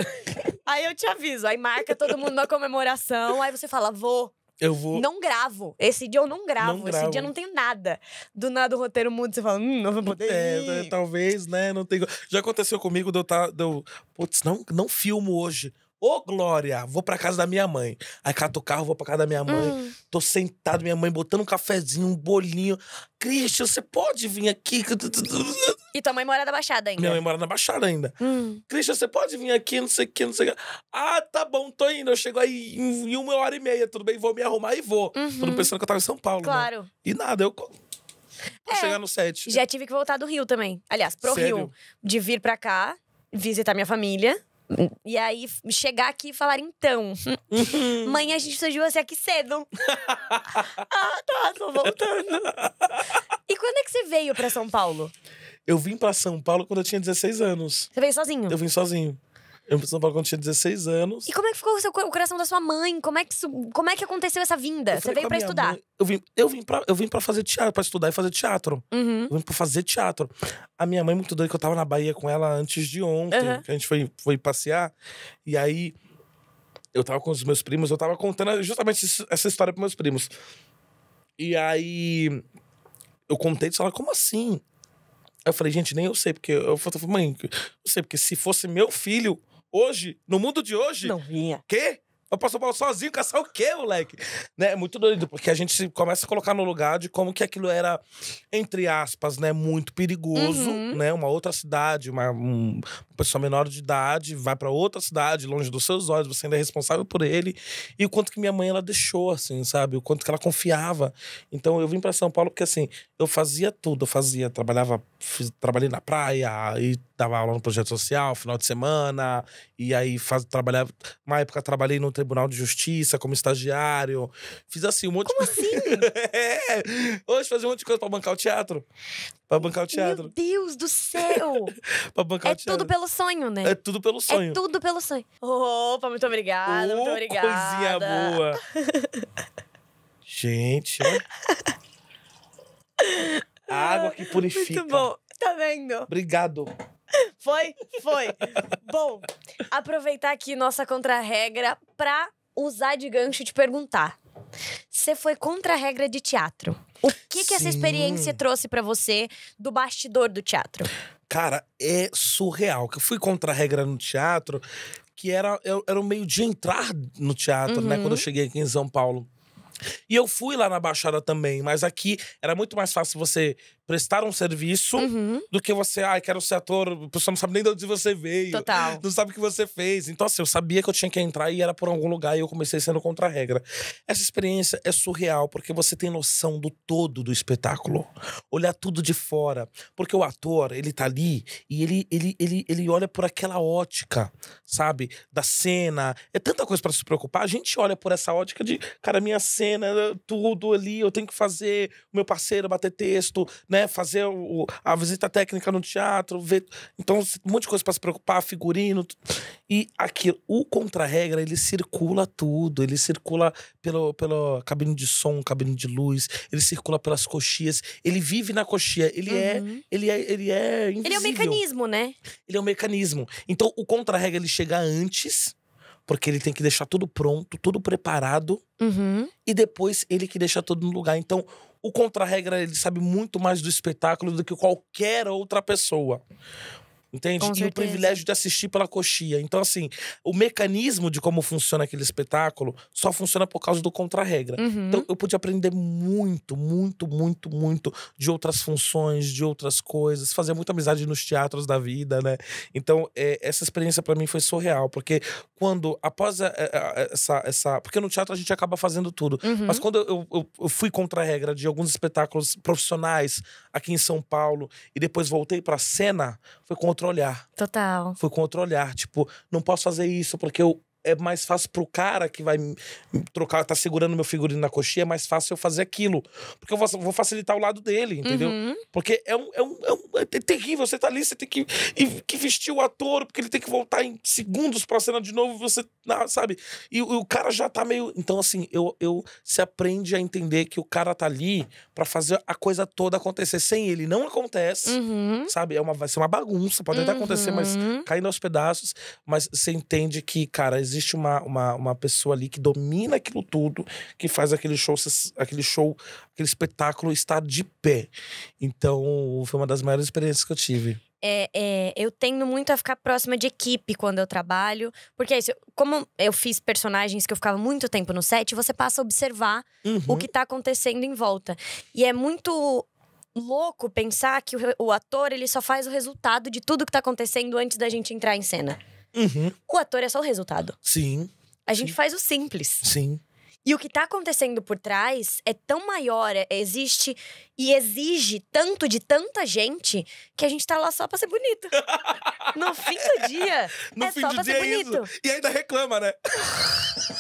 Aí eu te aviso. Aí marca todo mundo na comemoração. Aí você fala, vou. Eu vou. Não gravo. Esse dia eu não gravo. Não gravo. Esse dia eu não tenho nada. Do nada o roteiro muda, você fala, hum, não vou poder. É, né, talvez, né? Não tem. Já aconteceu comigo de eu estar. Tá, Putz, não, não filmo hoje. Ô, Glória, vou pra casa da minha mãe. Aí cato o carro, vou pra casa da minha mãe. Hum. Tô sentado, minha mãe botando um cafezinho, um bolinho. Christian, você pode vir aqui? E tua mãe mora na Baixada ainda? Minha mãe mora na Baixada ainda. Hum. Christian, você pode vir aqui? Não sei o que, não sei o que. Ah, tá bom, tô indo. Eu chego aí em, uma hora e meia, tudo bem? Vou me arrumar e vou. Uhum. Tudo pensando que eu tava em São Paulo. Né? Claro. Né? E nada, eu. vou é, chegar no set. Já tive que voltar do Rio também. Aliás, pro Sério? Rio. De vir pra cá, visitar minha família e aí chegar aqui e falar, então, mãe, uhum. a gente precisa de você aqui cedo. ah, tá, tô voltando. e quando é que você veio para São Paulo? Eu vim para São Paulo quando eu tinha 16 anos. Você veio sozinho? Eu vim sozinho. Eu me São Paulo quando tinha 16 anos. E como é que ficou o, seu, o coração da sua mãe? Como é que, como é que aconteceu essa vinda? Você veio pra estudar? Mãe, eu vim, eu vim, pra, eu vim pra fazer teatro, pra estudar e fazer teatro. Uhum. Eu vim pra fazer teatro. A minha mãe, muito doida, que eu tava na Bahia com ela antes de ontem, uhum. que a gente foi, foi passear. E aí, eu tava com os meus primos, eu tava contando justamente essa história pros meus primos. E aí, eu contei e ela, como assim? Eu falei, gente, nem eu sei, porque eu falei, mãe, eu sei, porque se fosse meu filho, Hoje, no mundo de hoje. Não vinha. Quê? Eu posso Paulo sozinho caçar o quê, moleque? Né? É muito doido, porque a gente começa a colocar no lugar de como que aquilo era, entre aspas, né, muito perigoso, uhum. né? Uma outra cidade, uma, um, pessoa menor de idade vai para outra cidade, longe dos seus olhos, você ainda é responsável por ele. E o quanto que minha mãe ela deixou, assim, sabe? O quanto que ela confiava. Então eu vim para São Paulo porque, assim, eu fazia tudo. Eu fazia, trabalhava, fiz, trabalhei na praia, e dava aula no projeto social, final de semana, e aí faz, trabalhava. Uma época trabalhei no Tribunal de Justiça como estagiário. Fiz assim um monte Como de... assim? é, hoje fazia um monte de coisa pra bancar o teatro. Pra bancar o teatro. Meu Deus do céu! pra bancar é o teatro. É tudo pelo sonho, né? É tudo pelo é sonho. É tudo pelo sonho. Opa, muito obrigada, oh, muito obrigada. Coisinha boa. Gente, A água que purifica. Muito bom. Tá vendo? Obrigado. Foi, foi. bom, aproveitar aqui nossa contra-regra pra usar de gancho e te perguntar. Você foi contra a regra de teatro. O que, que essa experiência trouxe para você do bastidor do teatro? Cara, é surreal. Que eu fui contra a regra no teatro, que era, era o meio de entrar no teatro, uhum. né? Quando eu uhum. cheguei aqui em São Paulo. E eu fui lá na Baixada também, mas aqui era muito mais fácil você prestar um serviço uhum. do que você, ai, ah, quero ser ator, a pessoa não sabe nem de onde você veio. Total. Não sabe o que você fez. Então, assim, eu sabia que eu tinha que entrar e era por algum lugar e eu comecei sendo contra a regra. Essa experiência é surreal, porque você tem noção do todo do espetáculo. Olhar tudo de fora. Porque o ator, ele tá ali e ele, ele, ele, ele olha por aquela ótica, sabe? Da cena. É tanta coisa para se preocupar. A gente olha por essa ótica de, cara, minha cena, tudo ali, eu tenho que fazer, meu parceiro bater texto, né? né, fazer o, a visita técnica no teatro, ver, então um monte de coisa para se preocupar, figurino e aqui O contra-regra ele circula tudo, ele circula pelo pela cabine de som, cabine de luz, ele circula pelas coxias, ele vive na coxia, ele é, uhum. é ele é ele é Ele é um mecanismo, né? Ele é um mecanismo. Então o contra-regra ele chega antes porque ele tem que deixar tudo pronto, tudo preparado. Uhum. E depois ele que deixa tudo no lugar. Então, o contra-regra, ele sabe muito mais do espetáculo do que qualquer outra pessoa. Entende? Com e certeza. o privilégio de assistir pela coxia. Então, assim, o mecanismo de como funciona aquele espetáculo só funciona por causa do contra-regra. Uhum. Então, eu pude aprender muito, muito, muito, muito de outras funções, de outras coisas, fazer muita amizade nos teatros da vida, né? Então, é, essa experiência para mim foi surreal, porque quando, após a, a, essa, essa. Porque no teatro a gente acaba fazendo tudo. Uhum. Mas quando eu, eu, eu fui contra-regra de alguns espetáculos profissionais aqui em São Paulo e depois voltei pra cena, foi quando outro olhar. Total. Foi com outro olhar. Tipo, não posso fazer isso porque eu é mais fácil pro cara que vai trocar, tá segurando meu figurino na coxinha, é mais fácil eu fazer aquilo. Porque eu vou, vou facilitar o lado dele, entendeu? Uhum. Porque é um, é, um, é, um, é, é terrível, você tá ali, você tem que, que vestir o ator, porque ele tem que voltar em segundos pra cena de novo, você, sabe? E, e o cara já tá meio. Então, assim, eu, eu se aprende a entender que o cara tá ali para fazer a coisa toda acontecer. Sem ele não acontece, uhum. sabe? É uma, vai ser uma bagunça, pode uhum. até acontecer, mas uhum. caindo aos pedaços, mas você entende que, cara, existe uma, uma, uma pessoa ali que domina aquilo tudo, que faz aquele show, aquele show, aquele espetáculo estar de pé. Então, foi uma das maiores experiências que eu tive. É, é, eu tendo muito a ficar próxima de equipe quando eu trabalho. Porque é isso, como eu fiz personagens que eu ficava muito tempo no set, você passa a observar uhum. o que tá acontecendo em volta. E é muito louco pensar que o, o ator ele só faz o resultado de tudo que tá acontecendo antes da gente entrar em cena. Uhum. O ator é só o resultado. Sim. A gente Sim. faz o simples. Sim. E o que está acontecendo por trás é tão maior, é, existe e exige tanto de tanta gente que a gente está lá só para ser bonito. No fim do dia, no é fim só do pra dia ser é bonito. Isso. E ainda reclama, né?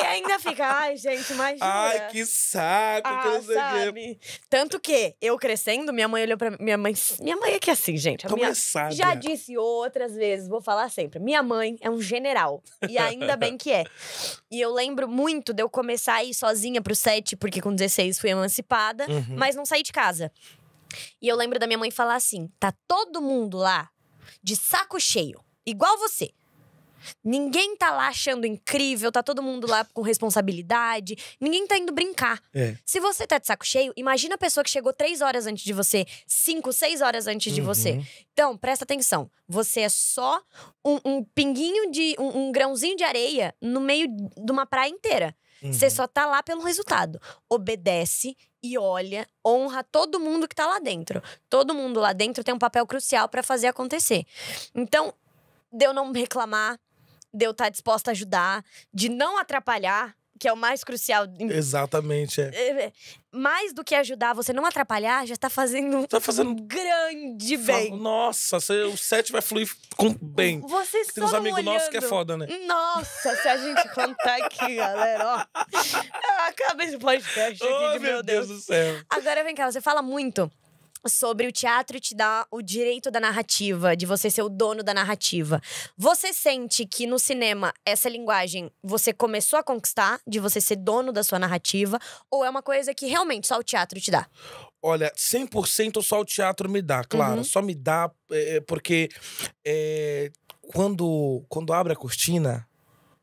E ainda fica, ai, gente, imagina. Ai, que saco, ah, que eu sei sabe? Que... Tanto que eu crescendo, minha mãe olhou pra minha mãe. Minha mãe é que é assim, gente. A minha... é Já disse outras vezes, vou falar sempre. Minha mãe é um general. E ainda bem que é. E eu lembro muito de eu começar a ir sozinha pro set, porque com 16 fui emancipada, uhum. mas não saí de casa. E eu lembro da minha mãe falar assim: tá todo mundo lá de saco cheio, igual você. Ninguém tá lá achando incrível, tá todo mundo lá com responsabilidade, ninguém tá indo brincar. É. Se você tá de saco cheio, imagina a pessoa que chegou três horas antes de você, cinco, seis horas antes uhum. de você. Uhum. Então, presta atenção. Você é só um, um pinguinho de. Um, um, grãozinho de areia no meio de uma praia inteira. Uhum. Você só tá lá pelo resultado. Obedece e olha, honra todo mundo que tá lá dentro. Todo mundo lá dentro tem um papel crucial para fazer acontecer. Então, de eu não reclamar, de eu estar tá disposta a ajudar, de não atrapalhar, que é o mais crucial. Exatamente. É. É, é. Mais do que ajudar, você não atrapalhar, já está fazendo, tá fazendo... um grande bem. Nossa, você, o set vai fluir com bem. Você Tem uns amigos nossos que é foda, né? Nossa, se a gente contar aqui, galera, ó. Eu acabei de podcast aqui, oh, de, meu, meu Deus. Deus do céu. Agora vem cá, você fala muito sobre o teatro te dá o direito da narrativa, de você ser o dono da narrativa. Você sente que no cinema essa linguagem você começou a conquistar, de você ser dono da sua narrativa, ou é uma coisa que realmente só o teatro te dá? Olha, 100% só o teatro me dá, claro. Uhum. Só me dá é, porque é, quando, quando abre a cortina,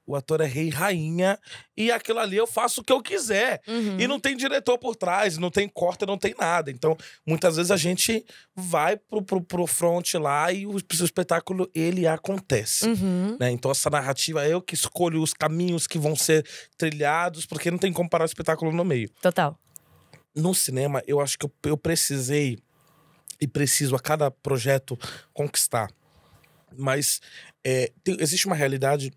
o ator é rei rainha e aquilo ali eu faço o que eu quiser. Uhum. E não tem diretor por trás, não tem corta, não tem nada. Então, muitas vezes a gente vai pro, pro, pro front lá e o, o espetáculo, ele acontece. Uhum. Né? Então, essa narrativa, é eu que escolho os caminhos que vão ser trilhados, porque não tem como parar o espetáculo no meio. Total. No cinema, eu acho que eu, eu precisei e preciso a cada projeto conquistar. Mas é, tem, existe uma realidade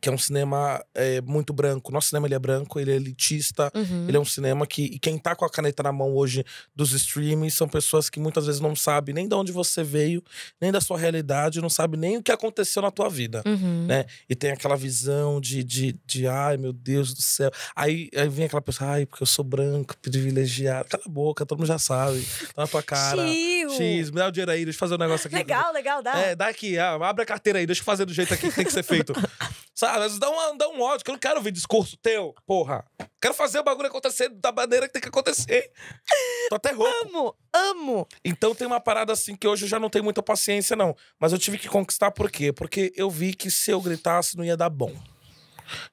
que é um cinema é, muito branco. Nosso cinema ele é branco, ele é elitista, uhum. ele é um cinema que. E quem tá com a caneta na mão hoje dos streamings são pessoas que muitas vezes não sabem nem de onde você veio, nem da sua realidade, não sabe nem o que aconteceu na tua vida. Uhum. né? E tem aquela visão de, de, de, ai meu Deus do céu. Aí, aí vem aquela pessoa, ai, porque eu sou branco, privilegiado. Cala a boca, todo mundo já sabe. Tá na tua cara. Chiu. X, me dá o dinheiro aí, deixa eu fazer um negócio aqui. Legal, legal, dá. É, dá aqui, ah, abre a carteira aí, deixa eu fazer do jeito aqui que tem que ser feito. Sabe? Mas dá, uma, dá um ódio, que eu não quero ouvir discurso teu, porra. Quero fazer o bagulho acontecer da maneira que tem que acontecer. Tô até rouco. Amo, amo. Então tem uma parada assim que hoje eu já não tenho muita paciência, não. Mas eu tive que conquistar por quê? Porque eu vi que se eu gritasse não ia dar bom.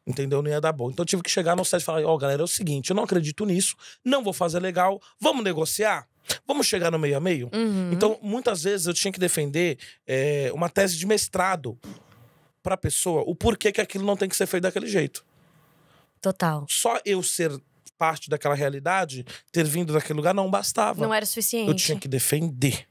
Entendeu? Não ia dar bom. Então eu tive que chegar no set e falar: Ó, oh, galera, é o seguinte, eu não acredito nisso, não vou fazer legal, vamos negociar? Vamos chegar no meio a meio? Uhum. Então, muitas vezes eu tinha que defender é, uma tese de mestrado para a pessoa o porquê que aquilo não tem que ser feito daquele jeito. Total. Só eu ser parte daquela realidade, ter vindo daquele lugar, não bastava. Não era suficiente. Eu tinha que defender.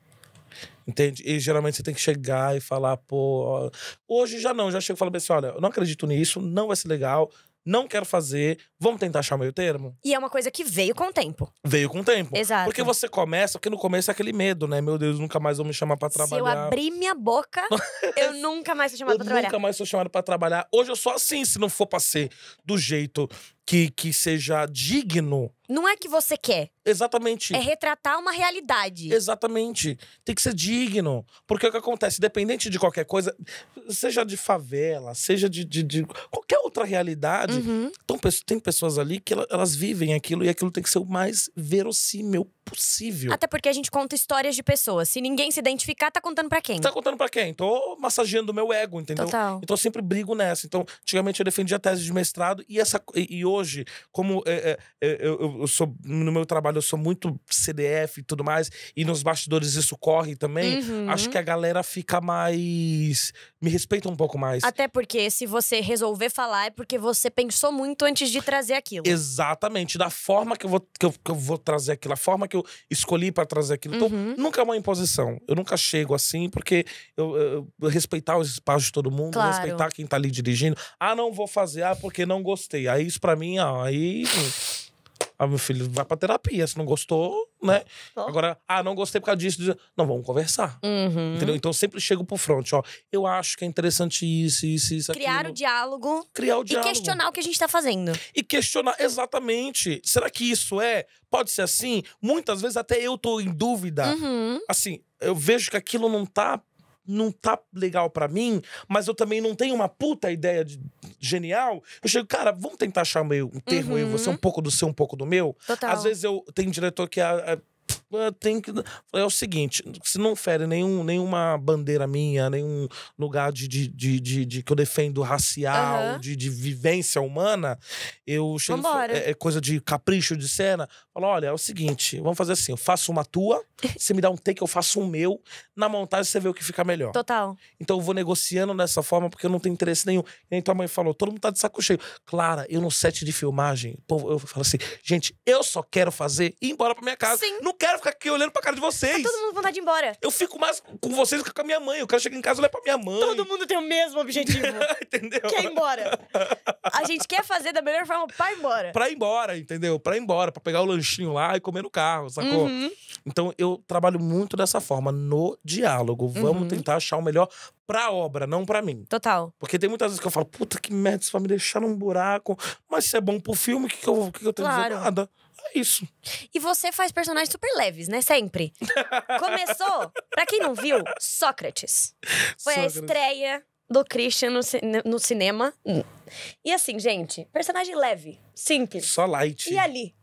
Entende? E geralmente você tem que chegar e falar, pô. Hoje já não, já chego e falo assim: olha, eu não acredito nisso, não vai ser legal, não quero fazer, vamos tentar achar meio termo. E é uma coisa que veio com o tempo. Veio com o tempo. Exato. Porque você começa, porque no começo é aquele medo, né? Meu Deus, nunca mais vou me chamar para trabalhar. Se eu abrir minha boca, eu nunca mais sou chamado pra trabalhar. Eu nunca mais sou chamado para trabalhar. Hoje eu sou assim, se não for pra ser do jeito que, que seja digno. Não é que você quer. Exatamente. É retratar uma realidade. Exatamente. Tem que ser digno. Porque o que acontece, dependente de qualquer coisa, seja de favela, seja de, de, de qualquer outra realidade, uhum. então, tem pessoas ali que elas vivem aquilo e aquilo tem que ser o mais verossímil possível. Até porque a gente conta histórias de pessoas. Se ninguém se identificar, tá contando para quem? Tá contando para quem? Tô massageando o meu ego, entendeu? Total. Então eu sempre brigo nessa. Então, antigamente eu defendia a tese de mestrado e, essa, e, e hoje, como é, é, eu, eu, sou no meu trabalho, eu sou muito CDF e tudo mais, e nos bastidores isso corre também, uhum. acho que a galera fica mais. me respeita um pouco mais. Até porque se você resolver falar, é porque você pensou muito antes de trazer aquilo. Exatamente, da forma que eu vou, que eu, que eu vou trazer aquilo, a forma que eu escolhi para trazer aquilo. Então, uhum. nunca é uma imposição. Eu nunca chego assim, porque eu, eu, eu respeitar os espaços de todo mundo, claro. respeitar quem tá ali dirigindo. Ah, não vou fazer, ah, porque não gostei. Aí isso para mim mim, ó, aí. Ah, meu filho, vai pra terapia. Se não gostou, né? Agora, ah, não gostei por causa disso. Não, vamos conversar. Uhum. Entendeu? Então sempre chego pro front, ó. Eu acho que é interessante isso, isso, isso. Criar aquilo. o diálogo. Criar o diálogo. E questionar o que a gente tá fazendo. E questionar, exatamente. Será que isso é? Pode ser assim? Muitas vezes até eu tô em dúvida. Uhum. Assim, eu vejo que aquilo não tá não tá legal para mim, mas eu também não tenho uma puta ideia de, genial. Eu chego, cara, vamos tentar achar meio um termo uhum. eu, você um uhum. pouco do seu, um pouco do meu. Total. Às vezes eu tenho diretor que é a, ah, tem que. É o seguinte: se não fere nenhum, nenhuma bandeira minha, nenhum lugar de, de, de, de, de que eu defendo racial, uhum. de, de vivência humana, eu chego. É, é, coisa de capricho de cena. Falo: olha, é o seguinte, vamos fazer assim: eu faço uma tua, você me dá um take, eu faço um meu. Na montagem você vê o que fica melhor. Total. Então eu vou negociando dessa forma porque eu não tenho interesse nenhum. E aí tua mãe falou: todo mundo tá de saco cheio. Clara, eu no set de filmagem, eu falo assim: gente, eu só quero fazer ir embora pra minha casa. Sim. Não quero ficar aqui olhando pra cara de vocês. Tá todo mundo com vontade de ir embora. Eu fico mais com vocês do que com a minha mãe. O cara chega em casa e olha pra minha mãe. Todo mundo tem o mesmo objetivo. entendeu? Quer ir embora. A gente quer fazer da melhor forma pra ir embora. Pra ir embora, entendeu? Pra ir embora, pra pegar o lanchinho lá e comer no carro, sacou? Uhum. Então eu trabalho muito dessa forma, no diálogo. Vamos uhum. tentar achar o melhor pra obra, não pra mim. Total. Porque tem muitas vezes que eu falo, puta que merda, isso vai me deixar num buraco. Mas se é bom pro filme, o que, que, eu, que, que eu tenho claro. que dizer? Nada. É isso. E você faz personagens super leves, né? Sempre. Começou, pra quem não viu, Sócrates. Foi Sócrates. a estreia do Christian no, no cinema. E assim, gente, personagem leve, simples. Só light. E ali?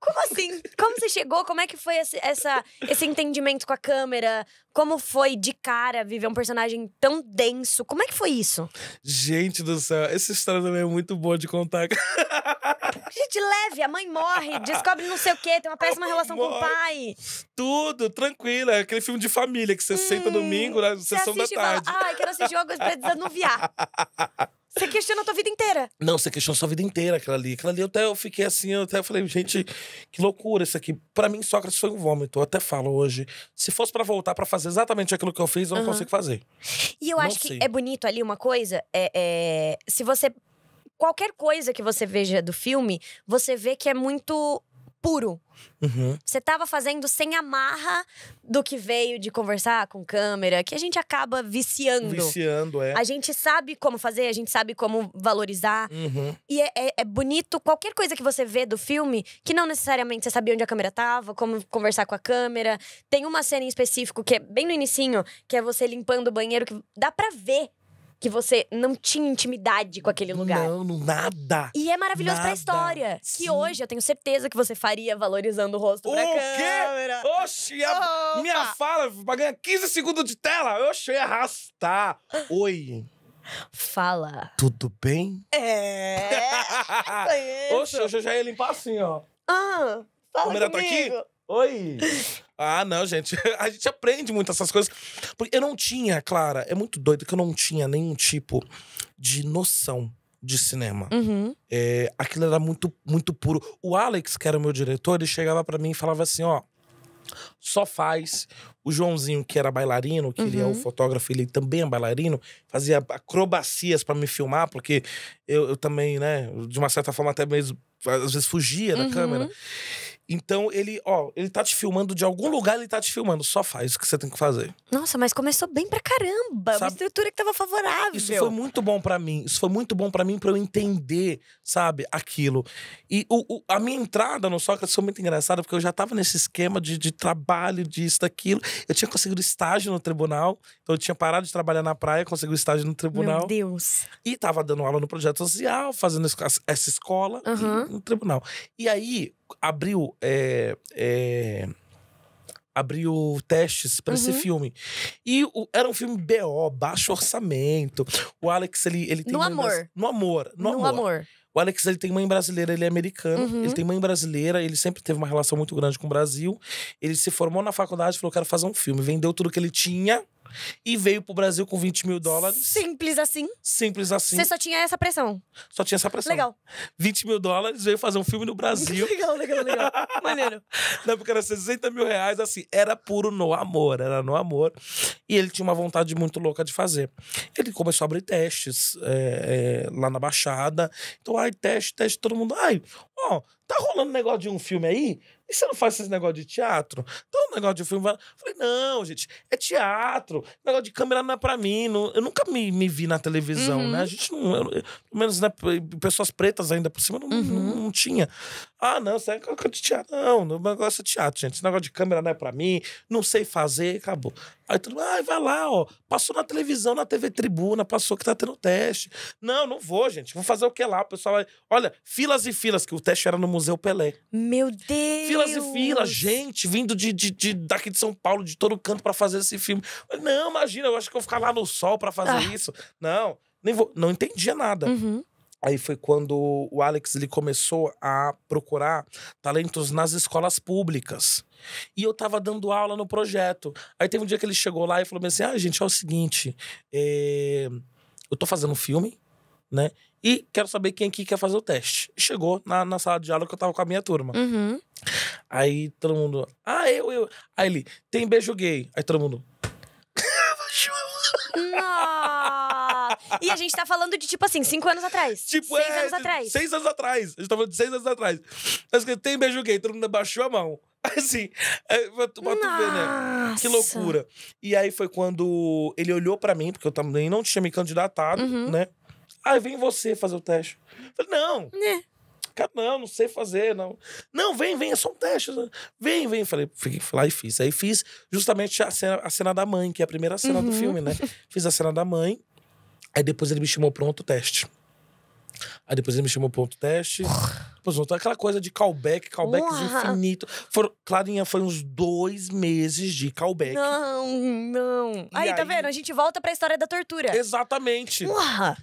Como assim? Como você chegou? Como é que foi esse, essa, esse entendimento com a câmera? Como foi de cara viver um personagem tão denso? Como é que foi isso? Gente do céu, essa história também é muito boa de contar. Gente, leve, a mãe morre, descobre não sei o quê, tem uma péssima relação morre. com o pai. Tudo, tranquilo. É aquele filme de família que você hum, senta domingo na sessão da tarde. Ai, ah, quero assistir algo pra desanuviar. Você questionou a tua vida inteira. Não, você questionou a sua vida inteira, aquela ali. Aquela ali, eu até eu fiquei assim, eu até falei, gente, que loucura isso aqui. Pra mim, Sócrates foi um vômito. Eu até falo hoje. Se fosse para voltar para fazer exatamente aquilo que eu fiz, eu uhum. não consigo fazer. E eu não acho sei. que é bonito ali uma coisa, é, é se você qualquer coisa que você veja do filme, você vê que é muito puro. Uhum. Você estava fazendo sem amarra do que veio de conversar com câmera, que a gente acaba viciando. Viciando, é. A gente sabe como fazer, a gente sabe como valorizar. Uhum. E é, é, é, bonito qualquer coisa que você vê do filme, que não necessariamente você sabia onde a câmera estava, como conversar com a câmera. Tem uma cena em específico que é bem no inicinho, que é você limpando o banheiro, que dá para ver que você não tinha intimidade com aquele lugar. Não, não nada. E é maravilhoso nada. pra história. Sim. Que hoje eu tenho certeza que você faria valorizando o rosto o pra quê? câmera. Oxi, a minha fala pra ganhar 15 segundos de tela. Oxi, eu ia arrastar. Oi. Fala. Tudo bem? É. é Oxe, hoje eu já ia limpar assim, ó. Ah, fala comigo. tá aqui? Oi! Ah, não, gente. A gente aprende muito essas coisas. Porque eu não tinha, Clara, é muito doido que eu não tinha nenhum tipo de noção de cinema. Uhum. É, aquilo era muito, muito puro. O Alex, que era o meu diretor, ele chegava para mim e falava assim: ó, só faz. O Joãozinho, que era bailarino, que uhum. ele é o uhum. fotógrafo, ele também é bailarino, fazia acrobacias para me filmar, porque eu, eu, também, né, de uma certa forma até mesmo, às vezes fugia da uhum. câmera. Então ele, ó, ele tá te filmando de algum lugar, ele tá te filmando. Só faz o que você tem que fazer. Nossa, mas começou bem pra caramba. Sabe? Uma estrutura que tava favorável. Isso foi muito bom para mim. Isso foi muito bom para mim para eu entender, sabe, aquilo. E o, o, a minha entrada no Sócrates foi muito engraçada, porque eu já tava nesse esquema de, de trabalho, disso, daquilo. Eu tinha conseguido estágio no tribunal. Então eu tinha parado de trabalhar na praia, consegui estágio no tribunal. Meu Deus. E tava dando aula no projeto social, fazendo essa escola uhum. e, no tribunal. E aí, abriu. É, é, abriu testes para uhum. esse filme. E o, era um filme BO, baixo orçamento. O Alex, ele, ele tem. No amor. Bras... No amor. No, no amor. amor. O Alex, ele tem mãe brasileira, ele é americano. Uhum. Ele tem mãe brasileira, ele sempre teve uma relação muito grande com o Brasil. Ele se formou na faculdade, falou: quero fazer um filme. Vendeu tudo que ele tinha e veio pro Brasil com 20 mil dólares. Simples assim. Simples assim. Você só tinha essa pressão. Só tinha essa pressão. Legal. 20 mil dólares, veio fazer um filme no Brasil. legal, legal, legal. Maneiro. Na época era 60 mil reais, assim, era puro no amor, era no amor. E ele tinha uma vontade muito louca de fazer. Ele começou a abrir testes é, é, lá na Baixada. Então, ai, teste, teste, todo mundo. Ai, ó, tá rolando negócio de um filme aí? E você não faz esses negócio de teatro? Então, um negócio de filme. Vai... Falei, não, gente, é teatro. Negócio de câmera não é pra mim. Não... eu nunca me, me vi na televisão, uhum. né? A uhum. gente não. Eu, pelo menos, né? Pessoas pretas ainda por cima não, uhum. não, não, tinha. Ah, não, isso é coisa de teatro. Não, o negócio é teatro, gente. Esse negócio de câmera não é pra mim. Não sei fazer, acabou. Aí todo mundo, ah, vai lá, ó. Passou na televisão, na TV Tribuna, passou que tá tendo teste. Não, não vou, gente. Vou fazer o que lá? O pessoal vai. Olha, filas e filas, que o teste era no Museu Pelé. Meu Deus! Filas e filas, gente, vindo de, de, de daqui de São Paulo, de todo canto para fazer esse filme. Não, imagina, eu acho que eu vou ficar lá no sol para fazer ah. isso. Não, nem vou. Não entendia nada. Uhum. Aí foi quando o Alex ele começou a procurar talentos nas escolas públicas. E eu tava dando aula no projeto. Aí teve um dia que ele chegou lá e falou assim: Ah, gente, é o seguinte, é... eu tô fazendo um filme, né? E quero saber quem aqui quer fazer o teste. Chegou na, na sala de aula que eu tava com a minha turma. Uhum. Aí todo mundo, ah, eu, eu. Aí ele, tem beijo gay. Aí todo mundo. Não! E a gente tá falando de, tipo assim, cinco anos atrás. Tipo, seis é, anos atrás. Seis anos atrás. A gente tá falando de seis anos atrás. Mas tem beijo gay, todo mundo baixou a mão. Assim, é, tu, pra tu ver, né? Que loucura. E aí foi quando ele olhou para mim, porque eu também não tinha me candidatado, uhum. né? Aí vem você fazer o teste. Eu falei, não. Né? Cara, não, não sei fazer, não. Não, vem, vem, é só um teste. Vem, vem. Falei, fui lá e fiz. Aí fiz justamente a cena, a cena da mãe, que é a primeira cena uhum. do filme, né? Fiz a cena da mãe. Aí depois ele me chamou para outro teste. Aí depois ele me chamou para outro teste. Mas voltou aquela coisa de callback, callbacks Uau. infinito. For, Clarinha, foi uns dois meses de callback. Não, não. Aí, aí, tá vendo? A gente volta pra história da tortura. Exatamente.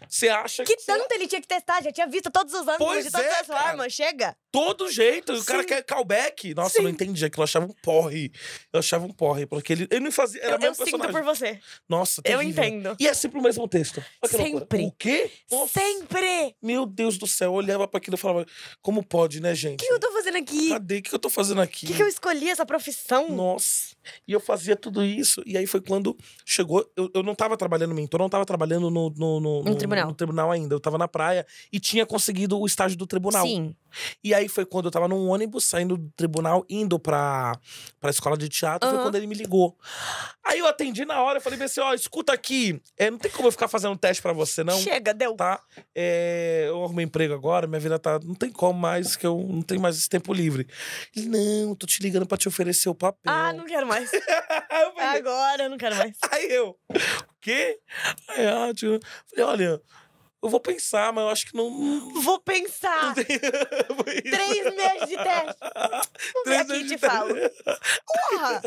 Você acha que. Que tanto ele tinha que testar? Já tinha visto todos os anos de todas é, as formas. Chega. Todo jeito. Sim. O cara quer callback. Nossa, Sim. eu não entendi aquilo. Eu achava um porre. Eu achava um porre. Porque ele, ele não fazia. Era eu, mesmo eu personagem. sinto por você. Nossa, Eu entendo. E é sempre o mesmo texto. Sempre. O quê? Nossa. Sempre. Meu Deus do céu. Eu olhava pra aquilo e falava. Como como pode, né, gente? O que eu tô fazendo aqui? Cadê? O que eu tô fazendo aqui? O que, que eu escolhi essa profissão? Nossa. E eu fazia tudo isso. E aí foi quando chegou. Eu, eu não estava trabalhando no mentor, não estava trabalhando no, no, no, no tribunal. no tribunal ainda. Eu estava na praia e tinha conseguido o estágio do tribunal. Sim. E aí foi quando eu tava num ônibus, saindo do tribunal, indo pra, pra escola de teatro, uhum. foi quando ele me ligou. Aí eu atendi na hora, eu falei assim, ó, escuta aqui, é, não tem como eu ficar fazendo teste pra você, não. Chega, deu. Tá? É, eu arrumei emprego agora, minha vida tá... Não tem como mais, que eu não tenho mais esse tempo livre. Ele, não, tô te ligando pra te oferecer o papel. Ah, não quero mais mais. falei, Agora eu não quero mais. Aí eu, o quê? Aí, tipo, eu, falei, olha, eu vou pensar, mas eu acho que não. Vou pensar! Não Três meses de teste! Três aqui meses te teste. falo. Porra!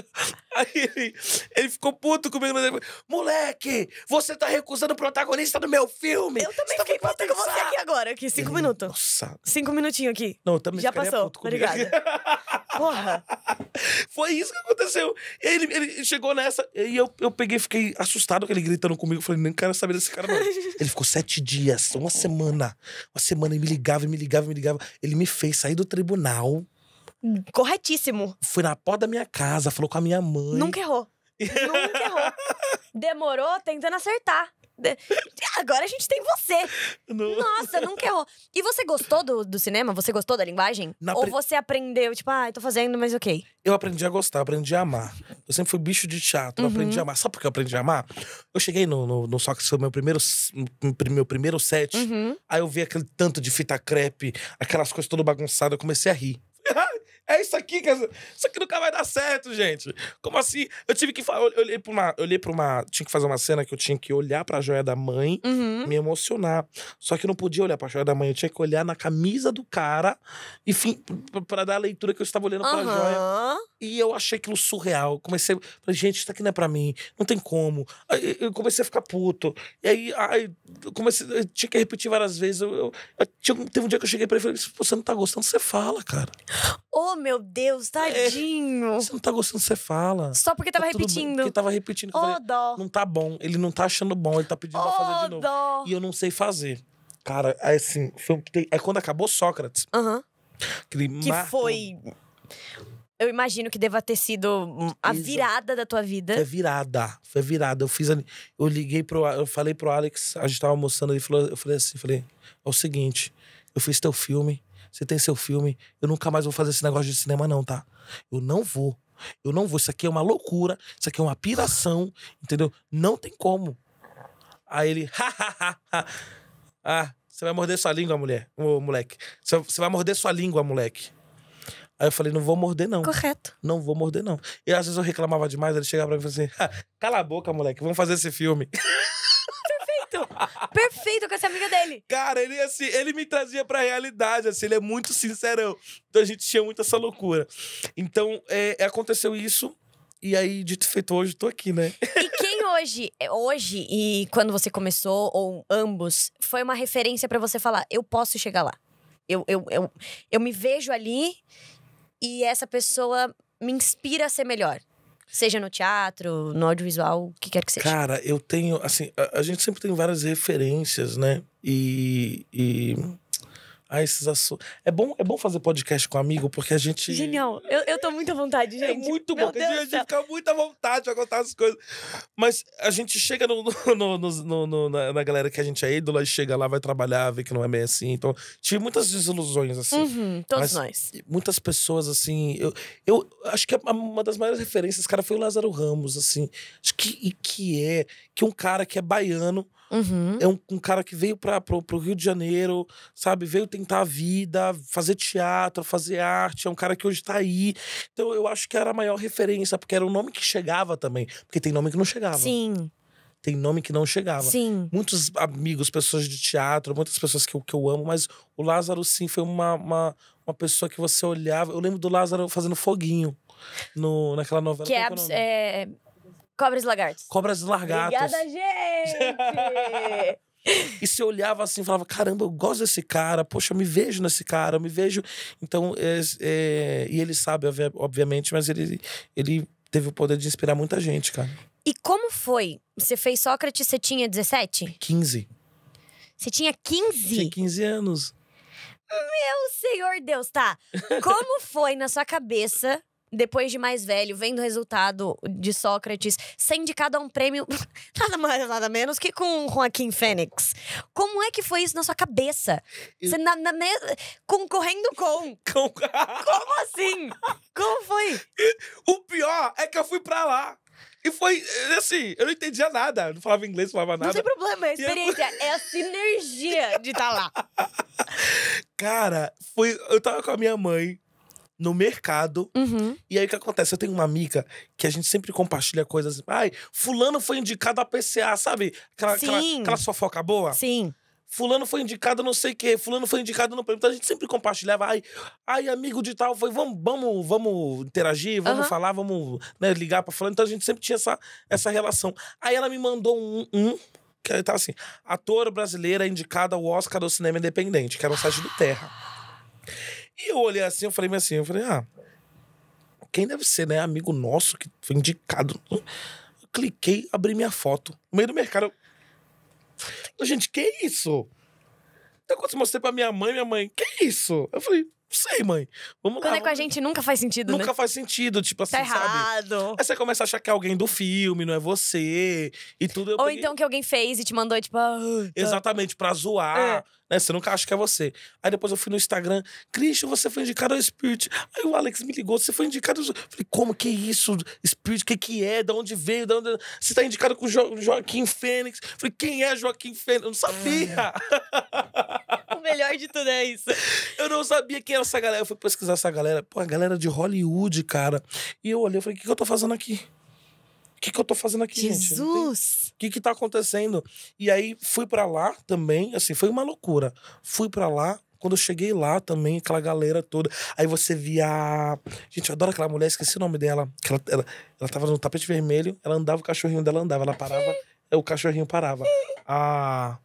Aí ele, ele ficou puto comigo, mas ele falou, moleque, você tá recusando o protagonista do meu filme! Eu também tá fiquei puto com você aqui agora, aqui, cinco minutos. Nossa! Cinco minutinhos aqui. Não, eu também Já passou, puto obrigada. Porra! Foi isso que aconteceu. ele, ele chegou nessa, e eu, eu peguei, fiquei assustado com ele gritando comigo. Falei, nem quero saber desse cara, não. ele ficou sete dias, uma semana. Uma semana, ele me ligava, ele me ligava, ele me ligava. Ele me fez sair do tribunal. Corretíssimo. Foi na porta da minha casa, falou com a minha mãe. Nunca errou. Nunca errou. Demorou tentando acertar. Agora a gente tem você. Nossa, nunca errou. E você gostou do, do cinema? Você gostou da linguagem? Na Ou pre... você aprendeu, tipo, ah, tô fazendo, mas ok. Eu aprendi a gostar, aprendi a amar. Eu sempre fui bicho de teatro, uhum. aprendi a uhum. amar. Sabe por que eu aprendi a amar? Eu cheguei no, no, no Sócrates, foi meu primeiro, meu primeiro set. Uhum. Aí eu vi aquele tanto de fita crepe, aquelas coisas todas bagunçadas, eu comecei a rir. É isso aqui, que isso aqui nunca vai dar certo, gente. Como assim? Eu tive que falar. Eu olhei pra uma. Eu olhei pra uma. Tinha que fazer uma cena que eu tinha que olhar pra joia da mãe, uhum. me emocionar. Só que eu não podia olhar pra joia da mãe. Eu tinha que olhar na camisa do cara, enfim, pra dar a leitura que eu estava olhando uhum. pra joia. E eu achei aquilo surreal. Comecei. Falei, gente, isso aqui não é pra mim. Não tem como. Aí, eu comecei a ficar puto. E aí, eu comecei. Eu tinha que repetir várias vezes. Eu, eu, eu, teve um dia que eu cheguei pra ele e falei: se você não tá gostando, você fala, cara. Ô, meu Deus, é. tadinho. É, você não tá gostando, você fala. Só porque tá tava tá repetindo. Bem, porque tava repetindo. Oh, falei, dó. Não tá bom, ele não tá achando bom, ele tá pedindo oh, pra fazer de novo. Dó. E eu não sei fazer. Cara, é assim, foi, é quando acabou Sócrates. Uhum. Que, que foi. Eu imagino que deva ter sido a virada Exato. da tua vida. Foi virada, foi virada. Eu fiz eu liguei pro, eu falei pro Alex, a gente tava almoçando ali, eu falei assim, falei, é o seguinte, eu fiz teu filme, você tem seu filme, eu nunca mais vou fazer esse negócio de cinema, não, tá? Eu não vou. Eu não vou. Isso aqui é uma loucura, isso aqui é uma piração, entendeu? Não tem como. Aí ele, ha, Ah, você vai morder sua língua, mulher, ô, moleque. Você vai morder sua língua, moleque. Aí eu falei, não vou morder, não. Correto. Não vou morder, não. E às vezes eu reclamava demais, ele chegava pra mim e falava assim: cala a boca, moleque, vamos fazer esse filme. Exato! Perfeito com essa amiga dele. Cara, ele assim, ele me trazia pra realidade, assim, ele é muito sincerão. Então a gente tinha muito essa loucura. Então, é, aconteceu isso. E aí, dito feito, hoje tô aqui, né? E quem hoje, é, hoje e quando você começou, ou ambos, foi uma referência para você falar: eu posso chegar lá. Eu, eu, eu, eu me vejo ali e essa pessoa me inspira a ser melhor. Seja no teatro, no audiovisual, o que quer que seja. Cara, eu tenho, assim, a, a gente sempre tem várias referências, né? E, e a esses assuntos. É bom, é bom fazer podcast com amigo, porque a gente. Genial. Eu, eu tô muito à vontade, é gente. É muito Meu bom, Deus a gente fica muito à vontade pra contar as coisas. Mas a gente chega no, no, no, no na, na, galera que a gente é ídolo, e chega lá, vai trabalhar, vê que não é meio assim. Então, tive muitas desilusões, assim. Uhum, todos nós. Muitas pessoas, assim. Eu, eu acho que uma das maiores referências, cara, foi o Lázaro Ramos, assim. Acho que, que é que um cara que é baiano Uhum. É um, um, cara que veio para o Rio de Janeiro, sabe? Veio tentar a vida, fazer teatro, fazer arte. É um cara que hoje está aí. Então eu acho que era a maior referência, porque era o um nome que chegava também. Porque tem nome que não chegava. Sim. Tem nome que não chegava. Sim. Muitos amigos, pessoas de teatro, muitas pessoas que, que eu amo, mas o Lázaro, sim, foi uma, uma, uma pessoa que você olhava. Eu lembro do Lázaro fazendo foguinho no, naquela novela. Que é, é, é Cobras e lagartos. Cobras e lagartos. Obrigada, gente! e você olhava assim e falava: caramba, eu gosto desse cara, poxa, eu me vejo nesse cara, eu me vejo. Então, é, é, e ele sabe, obviamente, mas ele, ele teve o poder de inspirar muita gente, cara. E como foi? Você fez Sócrates, você tinha 17? 15. Você tinha 15? Tinha 15 anos. Meu senhor Deus, tá. Como foi na sua cabeça depois de mais velho, vendo o resultado de Sócrates, ser indicado a um prêmio nada mais, nada menos que com Joaquim Fênix. Como é que foi isso na sua cabeça? Você na, na me... concorrendo com. com... Como assim? Como foi? O pior é que eu fui pra lá. E foi assim, eu não entendia nada. não falava inglês, não falava nada. Não tem problema, é a experiência, eu... é a sinergia de estar tá lá. Cara, foi. Eu tava com a minha mãe, no mercado. Uhum. E aí o que acontece? Eu tenho uma amiga que a gente sempre compartilha coisas. Ai, fulano foi indicado a PCA, sabe? Aquela, aquela, aquela fofoca boa. Sim. Fulano foi indicado não sei o quê, fulano foi indicado no prêmio. Então a gente sempre compartilhava. Ai, ai amigo de tal, foi, vamos, vamos, vamos interagir, vamos uhum. falar, vamos né, ligar pra fulano. Então a gente sempre tinha essa, essa relação. Aí ela me mandou um, um que aí tava assim, ator brasileira é indicada ao Oscar do cinema independente, que era o site do Terra. E eu olhei assim, eu falei assim, eu falei, ah, quem deve ser, né? Amigo nosso que foi indicado. Eu cliquei, abri minha foto. No meio do mercado. Eu... Gente, que isso? Então, quando eu mostrei pra minha mãe, minha mãe, que isso? Eu falei, sei, mãe. Vamos Quando lá. Quando é com a gente nunca faz sentido, Nunca né? faz sentido, tipo assim, tá errado. sabe? Aí você começa a achar que é alguém do filme, não é você, e tudo. Ou peguei... então que alguém fez e te mandou, tipo... Ah, tá. Exatamente, pra zoar, é. né? Você nunca acha que é você. Aí depois eu fui no Instagram, Christian, você foi indicado ao Spirit. Aí o Alex me ligou, você foi indicado... Ao... Falei, como que é isso? Spirit, o que que é? Da onde veio? Da onde... Você tá indicado com jo... Joaquim Fênix. Falei, quem é Joaquim Fênix? Eu não sabia! É. o melhor de tudo é isso. Eu não sabia quem essa galera? Eu fui pesquisar essa galera. Pô, a galera de Hollywood, cara. E eu olhei e falei, o que, que eu tô fazendo aqui? O que, que eu tô fazendo aqui, Jesus! O que que tá acontecendo? E aí fui para lá também, assim, foi uma loucura. Fui para lá, quando eu cheguei lá também, aquela galera toda. Aí você via. Gente, eu adoro aquela mulher, esqueci o nome dela. Que ela, ela, ela tava no tapete vermelho, ela andava, o cachorrinho dela andava. Ela parava, o cachorrinho parava. A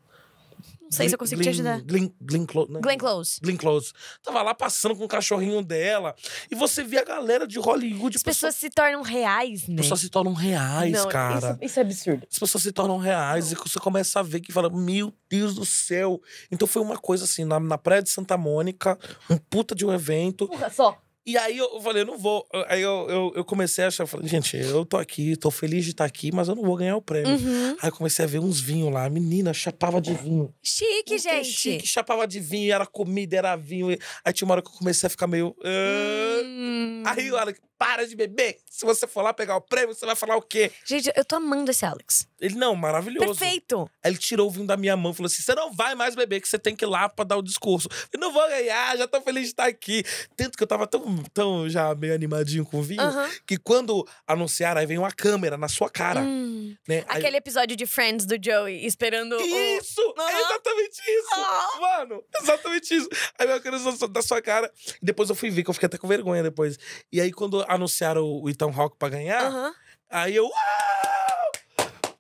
sei se eu consigo te ajudar. Glenn, né? Close, né? Glenn Close. Glenn Close. Tava lá passando com o cachorrinho dela. E você vê a galera de Hollywood. As pessoas, se tornam reais, né? As pessoas se tornam reais, Não, cara. Isso, isso, é absurdo. As pessoas se tornam reais Não. e você começa a ver que fala, meu Deus do céu. Então foi uma coisa assim, na, na praia de Santa Mônica, um puta de um evento. Porra, só. E aí eu falei, eu não vou. Aí eu, eu, eu, comecei a achar, falei, gente, eu tô aqui, tô feliz de estar tá aqui, mas eu não vou ganhar o prêmio. Uhum. Aí eu comecei a ver uns vinhos lá. A menina chapava de vinho. Chique, então, gente. Chique, chapava de vinho, era comida, era vinho. Aí tinha uma hora que eu comecei a ficar meio. Uh... Hum. Aí olha para de beber. Se você for lá pegar o prêmio, você vai falar o quê? Gente, eu tô amando esse Alex. Ele, não, maravilhoso. Perfeito. Aí ele tirou o vinho da minha mão e falou assim: você não vai mais beber, que você tem que ir lá pra dar o discurso. Eu não vou ganhar, já tô feliz de estar aqui. Tanto que eu tava tão, tão já meio animadinho com o vinho, que quando anunciaram, aí vem uma câmera na sua cara. Hum. Né? Aquele aí... episódio de Friends do Joey esperando. Isso! O... É exatamente isso! Oh. Mano, exatamente isso. Aí veio a câmera sua cara. E depois eu fui ver, que eu fiquei até com vergonha depois. E aí quando anunciaram o Ethan Rock pra ganhar. Aí eu.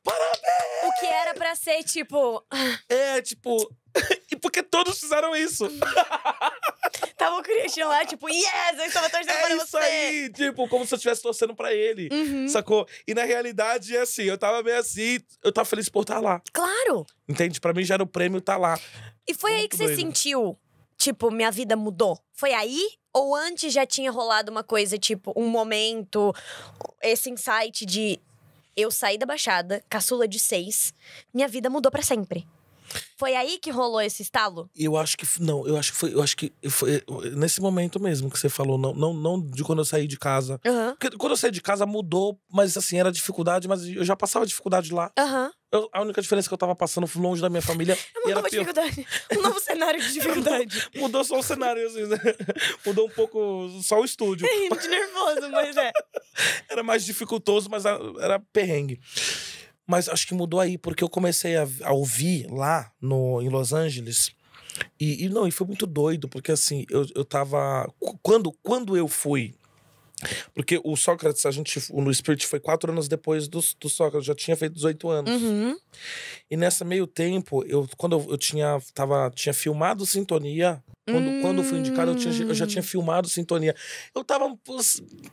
Parabéns! O que era pra ser, tipo. É, tipo. e porque todos fizeram isso. Tava o Christian lá, tipo, yes, eu estava torcendo é para isso você. aí, tipo, como se eu estivesse torcendo para ele, uhum. sacou? E na realidade, é assim, eu tava meio assim, eu tava feliz por estar lá. Claro! Entende? Para mim já era o prêmio estar tá lá. E foi Muito aí que doido. você sentiu tipo, minha vida mudou? Foi aí? Ou antes já tinha rolado uma coisa, tipo, um momento, esse insight de eu saí da Baixada, caçula de seis, minha vida mudou para sempre? Foi aí que rolou esse estalo? Eu acho que não, eu acho que foi, eu acho que foi nesse momento mesmo que você falou, não, não, não de quando eu saí de casa. Uhum. Porque quando eu saí de casa mudou, mas assim, era dificuldade, mas eu já passava dificuldade lá. Uhum. Eu, a única diferença é que eu tava passando longe da minha família. É uma nova dificuldade. Um novo cenário de dificuldade. Mudou só o cenário, assim, né? Mudou um pouco só o estúdio. É, muito nervoso, mas é. Era mais dificultoso, mas era perrengue. Mas acho que mudou aí, porque eu comecei a, a ouvir lá no, em Los Angeles. E, e, não, e foi muito doido, porque assim, eu, eu tava. Quando, quando eu fui porque o Sócrates, a gente, no Spirit foi quatro anos depois do, do Sócrates, já tinha feito 18 anos. Uhum. E nessa meio tempo, eu quando eu, eu tinha, tava, tinha filmado Sintonia, quando, hum. quando eu fui indicado, eu, tinha, eu, já tinha hum. filmado Sintonia. Eu tava um,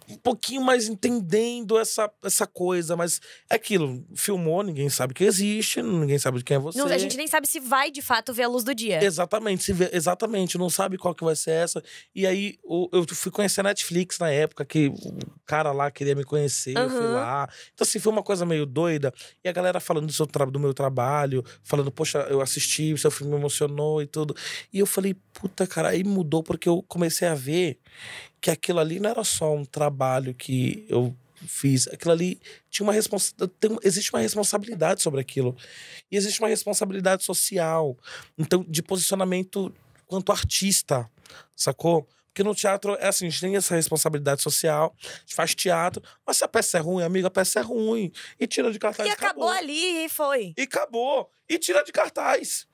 um pouquinho mais entendendo essa, essa coisa, mas é aquilo. Filmou, ninguém sabe que existe, ninguém sabe de quem é você. Não, a gente nem sabe se vai, de fato, ver a luz do dia. Exatamente, se vê, exatamente. Não sabe qual que vai ser essa. E aí, eu, eu fui conhecer a Netflix na época, que o cara lá queria me conhecer, uhum. eu fui lá. Então, assim, foi uma coisa meio doida. E a galera falando do, seu do meu trabalho, falando, poxa, eu assisti, o seu filme me emocionou e tudo. E eu falei, puta, puta, cara, aí mudou porque eu comecei a ver que aquilo ali não era só um trabalho que eu fiz. Aquilo ali tinha uma responsabilidade. Existe uma responsabilidade sobre aquilo. E existe uma responsabilidade social. Então, de posicionamento quanto artista, sacou? Porque no teatro, é assim, a gente tem essa responsabilidade social, a gente faz teatro, mas se a peça é ruim, amiga, a peça é ruim. E tira de cartaz. E acabou, acabou ali e foi. E acabou. E tira de cartaz.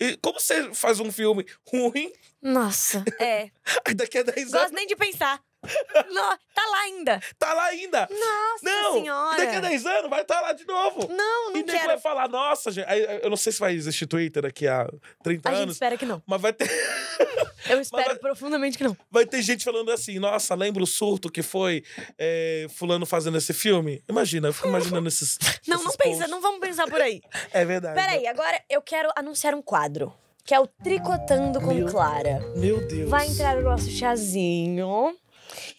E como você faz um filme ruim? Nossa. É. Aí daqui a 10 anos. Gosto nem de pensar. Não, tá lá ainda. Tá lá ainda. Nossa não, senhora. Daqui a 10 anos vai estar tá lá de novo. Não, não e quero. E vai falar, nossa, gente. Eu não sei se vai existir Twitter daqui a 30 a anos. A gente espera que não. Mas vai ter... Eu espero vai... profundamente que não. Vai ter gente falando assim, nossa, lembra o surto que foi é, fulano fazendo esse filme? Imagina, eu fico imaginando esses Não, esses não posts. pensa, não vamos pensar por aí. É verdade. Peraí, agora eu quero anunciar um quadro que é o Tricotando com meu, Clara. Meu Deus. Vai entrar o nosso chazinho.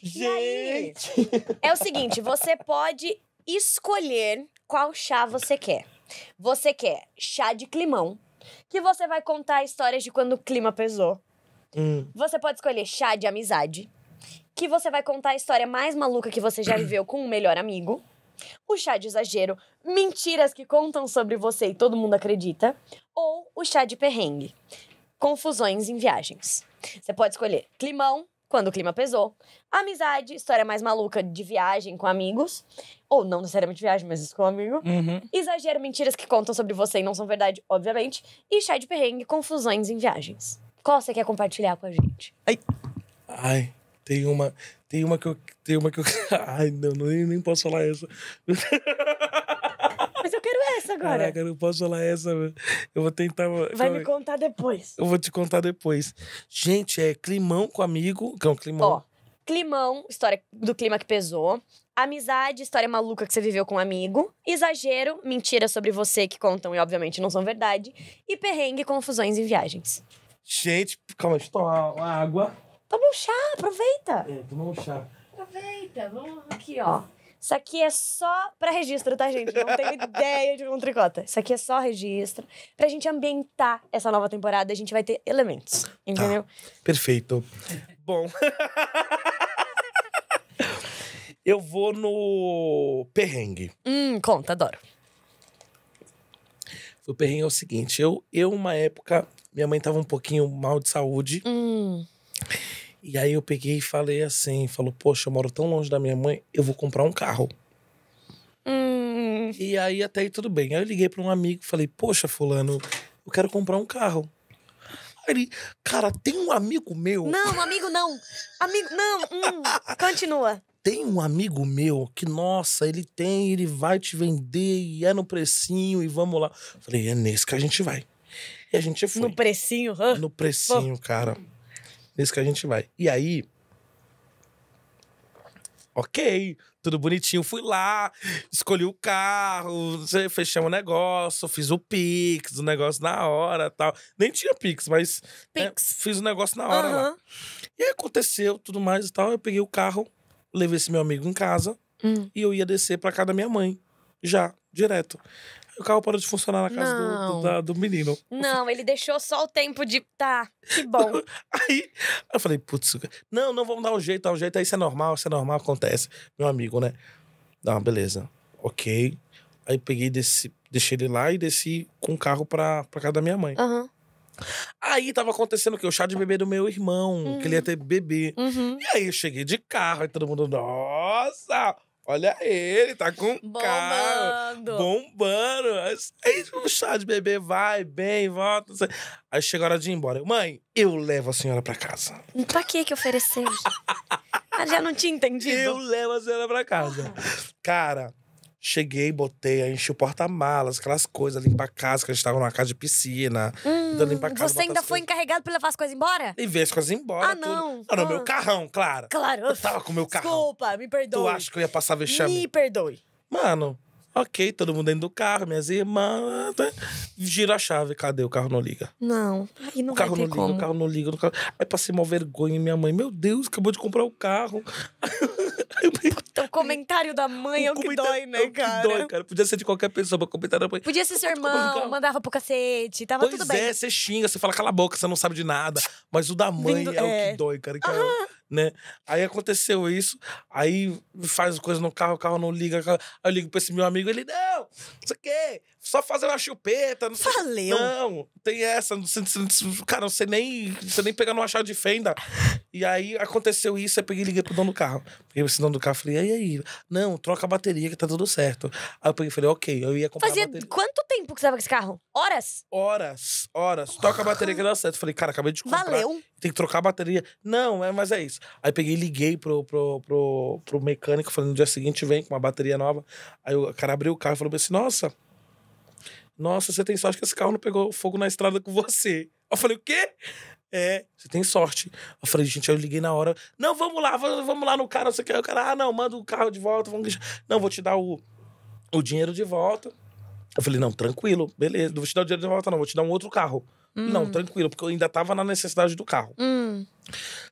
Gente! é o seguinte, você pode escolher qual chá você quer. Você quer chá de climão, que você vai contar histórias de quando o clima pesou. Hum. Você pode escolher chá de amizade, que você vai contar a história mais maluca que você já viveu com o um melhor amigo. O chá de exagero, mentiras que contam sobre você e todo mundo acredita. Ou o chá de perrengue, confusões em viagens. Você pode escolher climão, quando o clima pesou, amizade, história mais maluca de viagem com amigos, ou não necessariamente viagem, mas isso com um amigo, uhum. exagero, mentiras que contam sobre você e não são verdade, obviamente, e chá de perrengue, confusões em viagens. Qual você quer compartilhar com a gente? Ai, ai, tem uma, tem uma que eu, tem uma que eu, ai, não, nem, nem posso falar essa. Mas eu quero essa agora. Caraca, eu não posso falar essa, Eu vou tentar. Vai me contar depois. Eu vou te contar depois. Gente, é climão com amigo. Cão, é climão. Ó, climão, história do clima que pesou. Amizade, história maluca que você viveu com um amigo. Exagero, mentiras sobre você que contam e obviamente não são verdade. E perrengue, confusões em viagens. Gente, calma, deixa eu tomar uma água. Toma um chá, aproveita. É, toma um chá. Aproveita, vamos aqui, ó. Isso aqui é só para registro, tá, gente? Não tenho ideia de um tricota. Isso aqui é só registro. Pra gente ambientar essa nova temporada, a gente vai ter elementos, tá. entendeu? Perfeito. Bom. Eu vou no perrengue. Hum, conta, adoro. O perrengue é o seguinte, eu, eu uma época, minha mãe tava um pouquinho mal de saúde. Hum. E aí eu peguei e falei assim, falou, poxa, eu moro tão longe da minha mãe, eu vou comprar um carro. Hum. E aí até aí tudo bem. Aí eu liguei para um amigo, falei, poxa, fulano, eu quero comprar um carro. Aí ele, cara, tem um amigo meu. Não, amigo não. Amigo, não. Hum. Continua. Tem um amigo meu que, nossa, ele tem, ele vai te vender e é no precinho e vamos lá. Falei, é nesse que a gente vai. E a gente foi. No precinho? Hã? No precinho, Pô. cara nisso que a gente vai. E aí, ok, tudo bonitinho. Fui lá, escolhi o carro, fechamos o negócio, fiz o Pix, o negócio na hora tal. Nem tinha Pix, mas né, Pix. É, fiz o negócio na hora uhum. lá. E aí aconteceu tudo mais e tal. Eu peguei o carro, levei esse meu amigo em casa hum. e eu ia descer pra casa da minha mãe, já, direto o carro parou de funcionar na casa do, do, da, do, menino. Não, ele deixou só o tempo de. Tá, que bom. aí eu falei, putz, não, não vamos dar um jeito, dar um jeito, aí isso é normal, isso é normal, acontece. Meu amigo, né? dá uma beleza. Ok. Aí peguei, desci, deixei ele lá e desci com o carro pra, pra casa da minha mãe. Uhum. Aí tava acontecendo o quê? O chá de bebê do meu irmão, uhum. que ele ia hum. ter bebê. Uhum. E aí eu cheguei de carro e todo mundo, nossa! Olha ele, tá com bombando. Cara, bombando. Aí é o chá de bebê vai, bem, volta. Aí chega a hora de ir embora. Mãe, eu levo a senhora pra casa. Hum, pra que que ofereceu? Ah, já não tinha entendido. Eu levo a senhora pra casa. Ah. Cara, Cheguei, botei, enchi o porta-malas, aquelas coisas, limpar a casa, que a gente tava numa casa de piscina. Hum, então limpar a casa. Você ainda foi coisas... encarregado pra levar as coisas embora? e ver as coisas embora. Ah, não. Tudo. Ah, não, ah. meu carrão, claro. Claro. Eu tava com o meu carrão. Desculpa, me perdoe. Tu acha que eu ia passar vexame? Me perdoe. Mano, Ok, todo mundo dentro do carro, minhas irmãs. Né? Gira a chave, cadê? O carro não liga. Não, aí não o carro não liga, como. o carro não liga, o carro... Aí passei uma vergonha, minha mãe, meu Deus, acabou de comprar o carro. Puta, o comentário da mãe o é o que dói, é né, cara? É o que dói, cara. Podia ser de qualquer pessoa, mas o comentário da mãe. Podia ser seu irmão, mandava pro cacete, tava pois tudo bem. Pois é, você xinga, você fala, cala a boca, você não sabe de nada. Mas o da mãe Vindo, é, é, o que é. dói, cara. Que ah. é né? Aí aconteceu isso, aí faz coisa no carro, o carro não liga. Aí eu ligo pra esse meu amigo, ele, não, não sei o quê, só fazer uma chupeta, não sei. Valeu. Não, tem essa. Não, cara, não sei cara, Você nem pegar no chave de fenda. E aí aconteceu isso, eu peguei e liguei pro dono do carro. Peguei esse dono do carro e falei, aí aí? Não, troca a bateria que tá tudo certo. Aí eu peguei e falei, ok, eu ia comprar. Fazia quanto tempo que você tava com esse carro? Horas? Horas, horas. Troca a bateria que dá certo. falei, cara, acabei de comprar. Valeu. Tem que trocar a bateria. Não, é, mas é isso. Aí peguei e liguei pro, pro, pro, pro mecânico, falei, no dia seguinte vem com uma bateria nova. Aí o cara abriu o carro e falou assim, nossa. Nossa, você tem sorte que esse carro não pegou fogo na estrada com você. Eu falei, o quê? É, você tem sorte. Eu falei, gente, eu liguei na hora. Não, vamos lá, vamos lá no cara, você quer? O cara, ah, não, manda o carro de volta, vamos. Não, vou te dar o, o dinheiro de volta. Eu falei, não, tranquilo, beleza, não vou te dar o dinheiro de volta, não, vou te dar um outro carro. Hum. Não, tranquilo, porque eu ainda tava na necessidade do carro. Hum.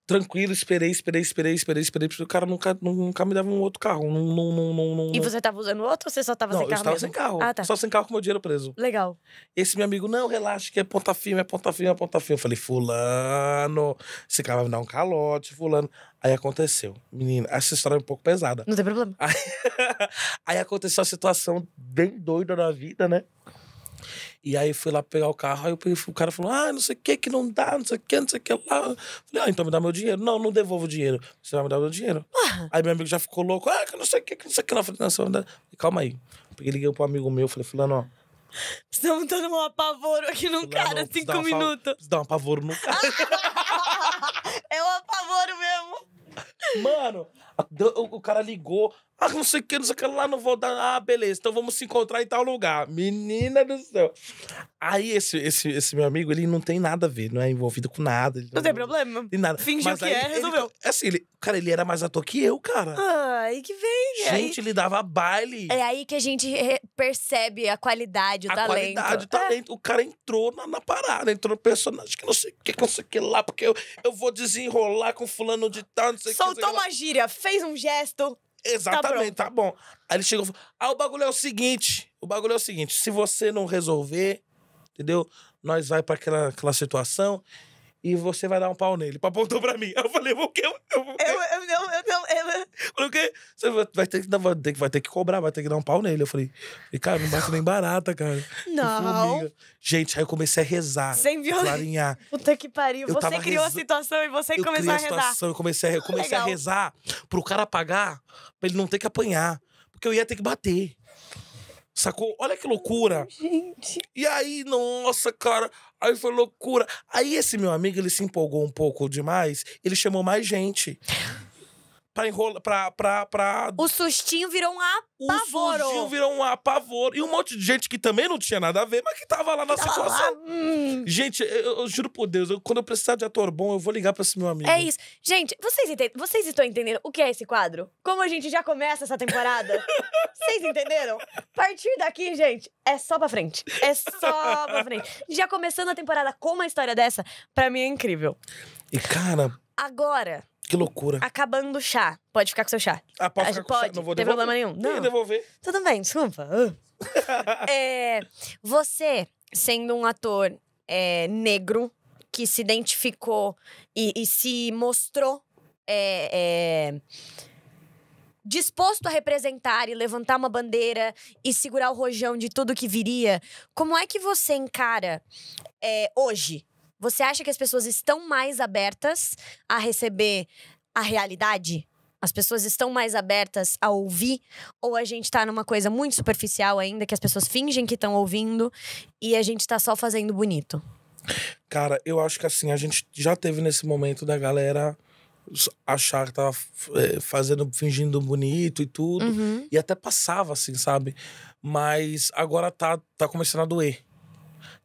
Tranquilo, esperei, esperei, esperei, esperei, esperei, porque o cara nunca, nunca me dava um outro carro. Não, não, não, não, e você tava usando outro ou você só tava não, sem carro? Eu estava mesmo? sem carro. Ah, tá. Só sem carro com meu dinheiro preso. Legal. Esse meu amigo, não, relaxa, que é ponta firme, é ponta firme, é ponta firme. Eu falei, Fulano, esse cara vai me dar um calote, Fulano. Aí aconteceu. Menina, essa história é um pouco pesada. Não tem problema. Aí, aí aconteceu a situação bem doida na vida, né? E aí fui lá pegar o carro, aí o cara falou: ah, não sei o que, que não dá, não sei o que, não sei o que lá. falei, ah, então me dá meu dinheiro. Não, não devolvo o dinheiro. Você vai me dar meu dinheiro. Ah. Aí meu amigo já ficou louco, ah, que não sei o que, que não sei o que lá. falei, não, você vai me dar. Calma aí. Peguei, liguei pro amigo meu, falei, fulano, ó. Estamos dando um apavoro aqui no cara, não, cinco minutos. minutos. Dá um apavoro no cara. é um apavoro mesmo. Mano, o cara ligou, ah, não sei o que, não sei o que lá, não vou dar. Ah, beleza, então vamos se encontrar em tal lugar. Menina do céu. Aí esse, esse, esse meu amigo, ele não tem nada a ver, não é envolvido com nada. Não, não, tem problema. Tem nada. Fingiu Mas que aí, é, resolveu. Ele, é assim, ele, cara, ele era mais ator que eu, cara. Ai, que vem. É gente, aí... ele dava baile. É aí que a gente percebe a qualidade, o a talento. A qualidade, o é. talento. É. O cara entrou na, na, parada, entrou no personagem que não sei o que, não sei o que lá, porque eu, eu vou desenrolar com fulano de tal, não sei o que. Soltou uma gíria, fez um gesto. Exatamente, tá, tá, bom. Aí ele chegou e falou: Ah, o bagulho é o seguinte: o bagulho é o seguinte, se você não resolver, entendeu? Nós vai para aquela, aquela situação e você vai dar um pau nele. Apontou pra mim. Eu falei, o quê? Eu, eu, eu, não, eu eu Falei, o quê? Você vai ter, que vai, ter, vai ter que cobrar, vai ter que dar um pau nele. Eu falei, e, cara, não bate nem barata, cara. Não. Gente, aí eu comecei a rezar. Sem violência. Clarinhar. Puta que pariu. Eu você criou reza... a situação e você começou a, a rezar. Eu situação, eu comecei a, eu comecei a rezar pro cara pagar, pra ele não ter que apanhar. Porque eu ia ter que bater. Sacou? Olha que loucura. Gente. E aí, nossa, cara. Aí foi loucura. Aí esse meu amigo, ele se empolgou um pouco demais, ele chamou mais gente pra enrolar. Pra, pra, pra... O sustinho virou um apavoro. O sustinho virou um apavoro. E um monte de gente que também não tinha nada a ver, mas que tava lá na tava situação. Lá. Hum. Gente, eu, eu, juro por Deus, eu, quando eu precisar de ator bom, eu vou ligar pra esse meu amigo. É isso. Gente, vocês, vocês estão entendendo o que é esse quadro? Como a gente já começa essa temporada? vocês entenderam? A partir daqui, gente, é só pra frente. É só pra frente. Já começando a temporada com uma história dessa, pra mim é incrível. E, cara. Agora, que loucura. Acabando o chá. Pode ficar com seu chá. Ah, pode ficar com chá. Não vou devolver. Não tem problema nenhum. Não. Tem devolver. Tudo bem, desculpa. Ah. é, você, sendo um ator é, negro que se identificou e, e se mostrou é, é, disposto a representar e levantar uma bandeira e segurar o rojão de tudo que viria, como é que você encara é, hoje você acha que as pessoas estão mais abertas a receber a realidade? As pessoas estão mais abertas a ouvir? Ou a gente tá numa coisa muito superficial ainda, que as pessoas fingem que estão ouvindo e a gente tá só fazendo bonito? Cara, eu acho que assim, a gente já teve nesse momento da galera achar que tava é, fazendo, fingindo bonito e tudo. Uhum. E até passava, assim, sabe? Mas agora tá, tá começando a doer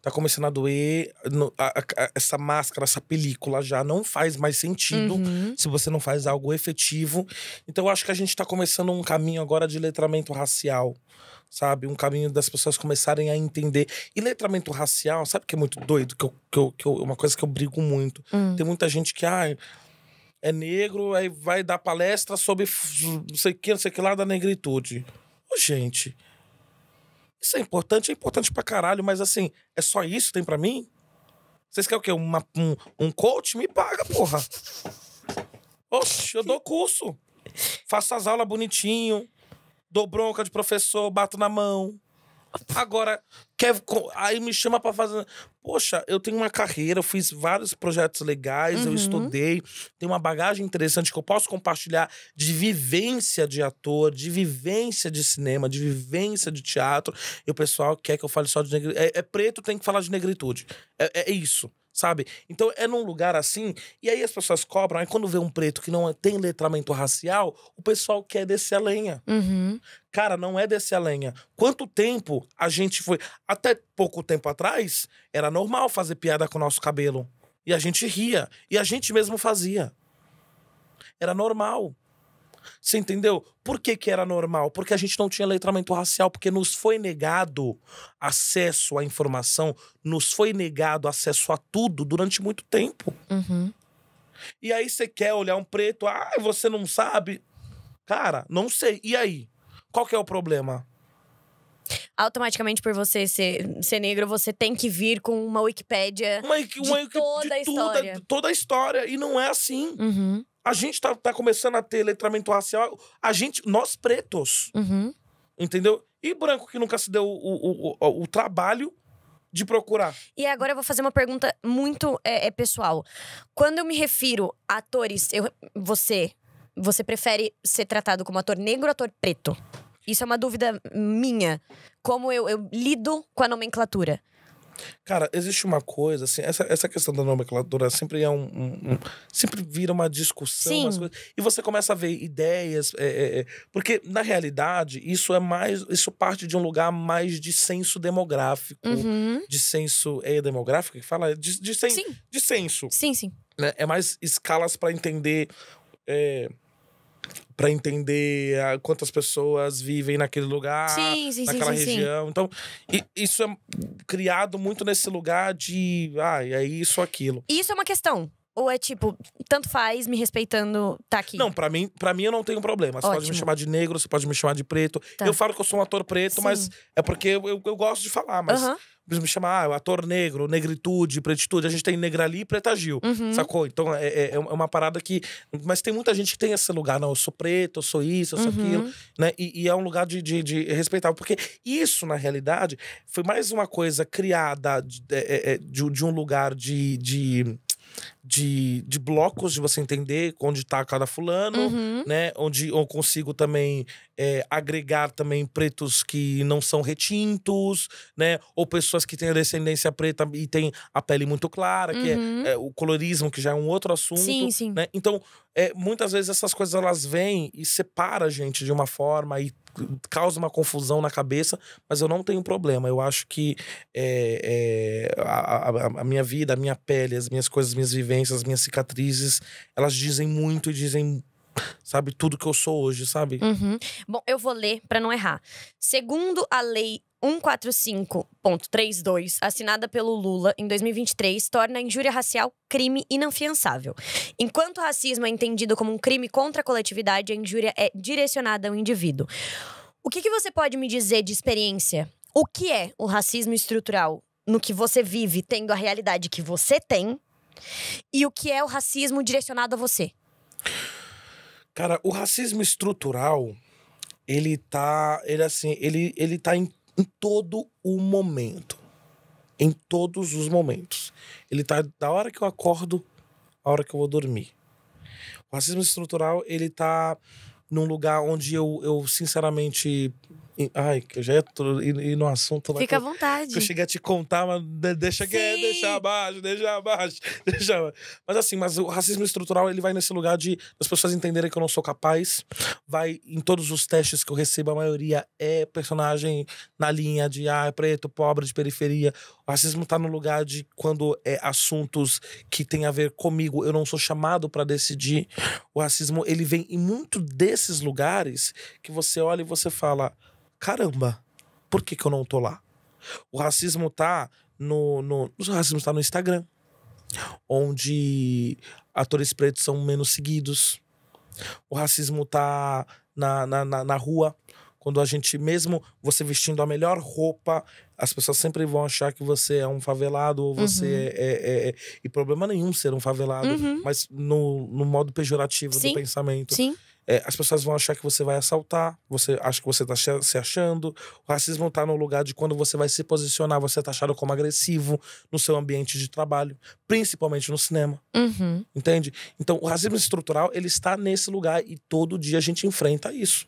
tá começando a doer, no, a, a, essa máscara, essa película já não faz mais sentido uhum. se você não faz algo efetivo. Então eu acho que a gente está começando um caminho agora de letramento racial, sabe? Um caminho das pessoas começarem a entender. E letramento racial, sabe que é muito doido? Que, eu, que, eu, que eu, uma coisa que eu brigo muito. Uhum. Tem muita gente que, ah, é negro, aí vai dar palestra sobre não sei o que, não sei o que lá da negritude. Ô, gente. Isso é importante? É importante pra caralho, mas assim, é só isso que tem pra mim? Vocês querem o quê? Uma, um, um coach? Me paga, porra. Oxe, eu dou curso. Faço as aulas bonitinho. Dou bronca de professor, bato na mão. Agora, quer. Aí me chama para fazer. Poxa, eu tenho uma carreira, eu fiz vários projetos legais, uhum. eu estudei, tenho uma bagagem interessante que eu posso compartilhar de vivência de ator, de vivência de cinema, de vivência de teatro. E o pessoal quer que eu fale só de negritude. É, é preto, tem que falar de negritude. é, é isso sabe? Então é num lugar assim, e aí as pessoas cobram, aí quando vê um preto que não é, tem letramento racial, o pessoal quer descer a lenha. Uhum. Cara, não é descer a lenha. Quanto tempo a gente foi. Até pouco tempo atrás, era normal fazer piada com o nosso cabelo. E a gente ria. E a gente mesmo fazia. Era normal. Você entendeu? Por que, que era normal? Porque a gente não tinha letramento racial, porque nos foi negado acesso à informação, nos foi negado acesso a tudo durante muito tempo. Uhum. E aí você quer olhar um preto, ah, você não sabe. Cara, não sei. E aí? Qual que é o problema? automaticamente por você ser, ser negro, você tem que vir com uma Wikipédia uma, uma, de toda de a é história. Toda, toda a história. E não é assim. Uhum. A gente tá, tá começando a ter letramento racial, a gente, nós pretos. Uhum. Entendeu? E branco que nunca se deu o, o, o, o trabalho de procurar. E agora eu vou fazer uma pergunta muito é, é, pessoal. Quando eu me refiro a atores, eu, você, você prefere ser tratado como ator negro ou ator preto? Isso é uma dúvida minha. Como eu, eu lido com a nomenclatura. Cara, existe uma coisa, assim, essa, essa questão da nomenclatura sempre é um. um, um hum. sempre vira uma discussão. Coisas, e você começa a ver ideias. É, é, é, porque, na realidade, isso é mais. Isso parte de um lugar mais de senso demográfico. Uhum. De senso. É demográfico que fala? De, de, sen, sim. de senso. Sim, sim. Né? É mais escalas para entender. É, para entender a, ah, quantas pessoas vivem naquele lugar, sim, sim, naquela sim, região. Então, isso é criado muito nesse lugar de, ah, é isso, aquilo. Isso é uma questão. Ou é tipo, tanto faz, me respeitando, tá aqui? Não, pra mim, pra mim eu não tenho problema. Você Ótimo. pode me chamar de negro, você pode me chamar de preto. Tá. Eu falo que eu sou um ator preto, Sim. mas é porque eu, eu, eu, gosto de falar, mas. Uhum. Me chamar, ah, é ator negro, negritude, pretitude. A gente tem negrali e preta Gil, uhum. sacou? Então é, é, é, uma parada que. Mas tem muita gente que tem esse lugar, não, eu sou preto, eu sou isso, eu sou uhum. aquilo, né? E, e, é um lugar de, de, de respeitável. Porque isso, na realidade, foi mais uma coisa criada de, é, é, de, de um lugar de, de de, de blocos, de você entender onde está cada fulano, uhum. né? Onde eu consigo também é, agregar também pretos que não são retintos, né? Ou pessoas que têm a descendência preta e têm a pele muito clara, uhum. que é, uhum. é, o colorismo, que já é um outro assunto. Sim, sim. Né? Então, é, muitas vezes essas coisas elas vêm e separam a gente de uma forma e causa uma confusão na cabeça, mas eu não tenho problema. Eu acho que é, é a, a, a minha vida, a minha pele, as minhas coisas, as minhas vivências, vivências, minhas cicatrizes, elas dizem muito e dizem sabe, tudo que eu sou hoje, sabe? Uhum. Bom, eu vou ler para não errar. Segundo a lei 145.32, assinada pelo Lula em 2023, torna a injúria racial crime inafiançável. Enquanto o racismo é entendido como um crime contra a coletividade, a injúria é direcionada ao indivíduo. O que, que você pode me dizer de experiência? O que é o racismo estrutural no que você vive, tendo a realidade que você tem e o que é o racismo direcionado a você? Cara, o racismo estrutural, ele tá, ele assim, ele, ele tá em, em todo o momento. Em todos os momentos. Ele tá da hora que eu acordo à hora que eu vou dormir. O racismo estrutural, ele tá num lugar onde eu, eu sinceramente Ai, que eu já entro e no assunto lá. Fica à vontade. Que eu cheguei a te contar, mas deixa que é, deixa abaixo, deixa abaixo, deixa abaixo. Mas assim, mas o racismo estrutural, ele vai nesse lugar de as pessoas entenderem que eu não sou capaz. Vai em todos os testes que eu recebo, a maioria é personagem na linha de ah, é preto, pobre, de periferia. O racismo tá no lugar de quando é assuntos que tem a ver comigo, eu não sou chamado para decidir. O racismo, ele vem em muito desses lugares que você olha e você fala caramba, por que, que eu não tô lá? O racismo tá no, no, o racismo tá no Instagram, onde atores pretos são menos seguidos. O racismo tá na, na, na, na rua, quando a gente, mesmo você vestindo a melhor roupa, as pessoas sempre vão achar que você é um favelado ou você uhum. é, é, é, é E problema nenhum ser um favelado, uhum. mas no, no modo pejorativo Sim. do pensamento. Sim. É, as pessoas vão achar que você vai assaltar, você acha que você está se achando. O racismo está no lugar de quando você vai se posicionar, você é tá taxado como agressivo no seu ambiente de trabalho, principalmente no cinema. Uhum. Entende? Então, o racismo estrutural, ele está nesse lugar e todo dia a gente enfrenta isso.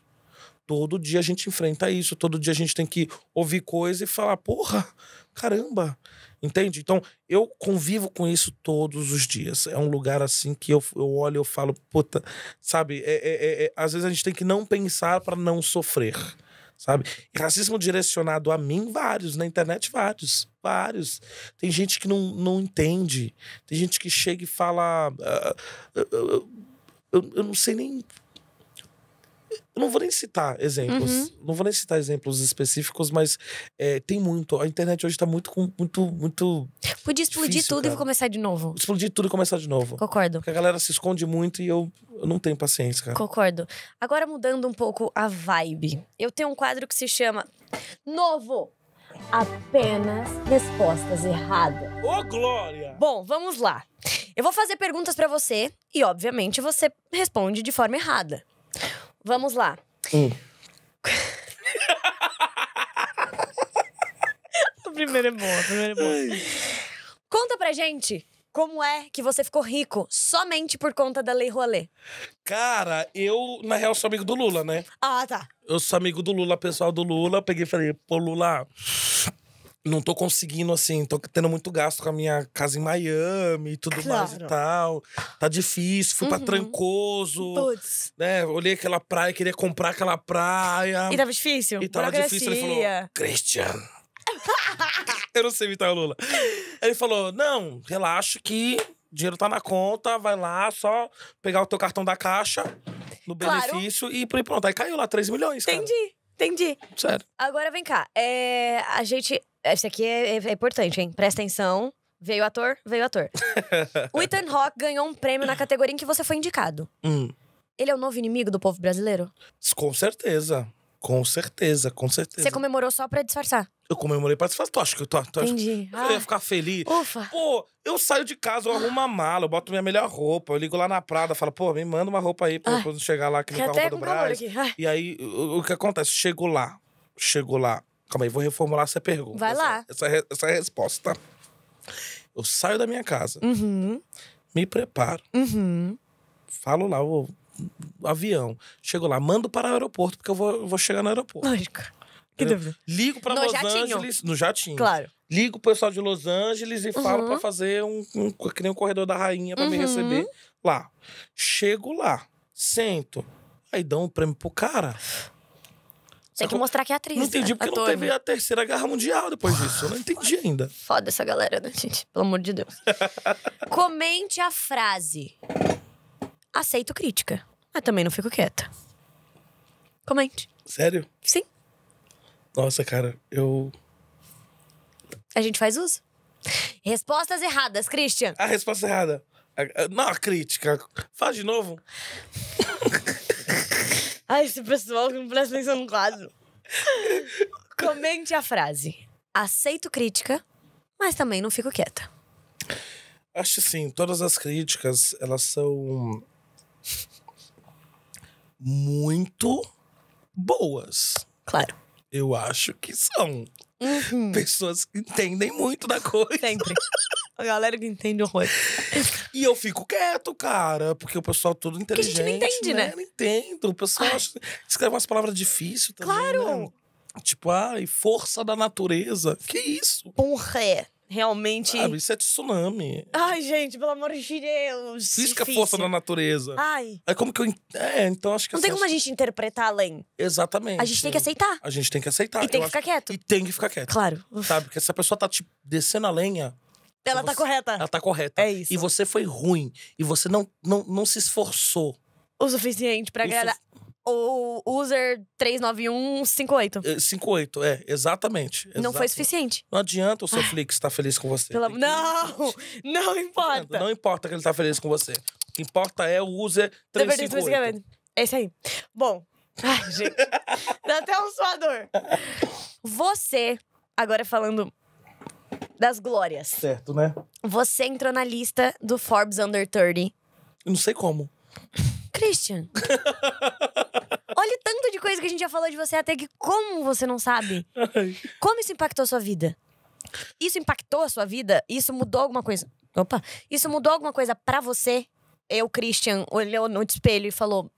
Todo dia a gente enfrenta isso, todo dia a gente tem que ouvir coisa e falar, porra, caramba, Entende? Então, eu convivo com isso todos os dias. É um lugar assim que eu, eu olho e eu falo, puta, sabe? É, é, é, é às vezes a gente tem que não pensar para não sofrer, sabe? E racismo direcionado a mim, vários, na internet, vários. Vários. Tem gente que não, não entende. Tem gente que chega e fala. Uh, uh, uh, eu, eu não sei nem eu não vou nem citar exemplos, uhum. não vou nem citar exemplos específicos, mas é, tem muito. A internet hoje tá muito, muito, muito. Podia explodir difícil, tudo cara. e começar de novo. Explodir tudo e começar de novo. Concordo. Porque a galera se esconde muito e eu, eu não tenho paciência, cara. Concordo. Agora mudando um pouco a vibe. Eu tenho um quadro que se chama Novo apenas respostas erradas. Ô, oh, Glória! Bom, vamos lá. Eu vou fazer perguntas para você e, obviamente, você responde de forma errada. Vamos lá. Hum. primeiro é bom, o primeiro é bom. Conta pra gente como é que você ficou rico somente por conta da Lei Rolê? Cara, eu, na real, sou amigo do Lula, né? Ah, tá. Eu sou amigo do Lula, pessoal do Lula. Peguei e falei, pô, Lula, não tô conseguindo, assim, tô tendo muito gasto com a minha casa em Miami e tudo claro. mais e tal. Tá difícil, fui uhum. pra Trancoso. Putz. Né, olhei aquela praia, queria comprar aquela praia. E tava difícil? E tava Burocracia. difícil. Ele falou, Christian. Eu não sei imitar o Lula. Ele falou, não, relaxa que dinheiro tá na conta, vai lá, só pegar o teu cartão da caixa no benefício claro. e pronto. Aí caiu lá 3 milhões, cara. Entendi. Entendi. Sério. Agora vem cá. É, a gente essa aqui é, é, é importante, hein? Presta atenção. Veio ator, veio ator. o Ethan Hawke ganhou um prêmio na categoria em que você foi indicado. Hum. Ele é o novo inimigo do povo brasileiro? Com certeza. Com certeza, com certeza. Você comemorou só pra disfarçar? Eu comemorei pra disfarçar. Tu acha que eu tô. Entendi. Eu ah. ia ficar feliz. Ufa. Pô, eu saio de casa, eu arrumo uma mala, eu boto minha melhor roupa, eu ligo lá na Prada, falo, pô, me manda uma roupa aí pra ah. eu depois chegar lá que não tá do Brás. E aí, o, o que acontece? Chego lá. Chego lá Calma aí, vou reformular essa pergunta. Vai lá. Essa, essa, essa resposta. Eu saio da minha casa, uhum. me preparo, uhum. falo lá o, avião, chego lá, mando para o aeroporto, porque eu vou, eu vou chegar no aeroporto. Lógico. Que dúvida. Ligo para Los jatinho. Angeles. No jatinho. Claro. Ligo o pessoal de Los Angeles e uhum. falo para fazer um, um, que nem um corredor da rainha para me uhum. receber lá. Chego lá, sento. Aí dão um prêmio pro cara. Tem é que mostrar que é atriz. Não entendi porque ator, não teve né? a Terceira Guerra Mundial depois disso. Eu não entendi ainda. Foda essa galera, né, gente? Pelo amor de Deus. Comente a frase. Aceito crítica, mas também não fico quieta. Comente. Sério? Sim. Nossa, cara, eu. A gente faz uso. Respostas erradas, Christian. A resposta errada. Não, a crítica. Faz de novo. Ai, esse pessoal que não presta atenção no quadro. Comente a frase. Aceito crítica, mas também não fico quieta. Acho sim, todas as críticas, elas são muito boas. Claro. Eu acho que são. Uhum. Pessoas que entendem muito da coisa. Sempre. A galera que entende horror. E eu fico quieto, cara, porque o pessoal todo inteligente. Porque a gente não entende, né? né? Não entendo. O pessoal acha, escreve umas palavras difíceis também. Né? Claro! Né? Tipo, ai, força da natureza. Que isso? Porra! realmente. Ah, isso é tsunami. Ai, gente, pelo amor de Deus. Física é força da natureza. Ai. É como que eu. É, então acho que. Não assim, tem como a gente interpretar além. Exatamente. A gente tem que aceitar. A gente tem que aceitar. E tem eu que ficar quieto. E tem que ficar quieto. Claro. Sabe? Porque se a pessoa tá te tipo, descendo a lenha. Ela tá você... tá correta. Ela tá correta. É isso. E você foi ruim. E você não, não, não se esforçou. O suficiente pra galera. Su ou user 39158. 58, eh, é, exatamente. Não foi suficiente. Não adianta o seu Ai. Ah. Flix estar tá feliz com você. Pela... Não! Não importa! Não importa que ele está feliz com você. O que importa é o user 358. É isso aí. Bom, Ai, gente. Dá até um suador. Você, agora falando das glórias. Certo, né? Você entrou na lista do Forbes Under 30. Eu não sei como. Christian. Olha o tanto de coisa que a gente já falou de você até que como você não sabe? Como isso impactou a sua vida? Isso impactou a sua vida? Isso mudou alguma coisa? Opa! Isso mudou alguma coisa para você? Eu, Christian, olhou no espelho e falou: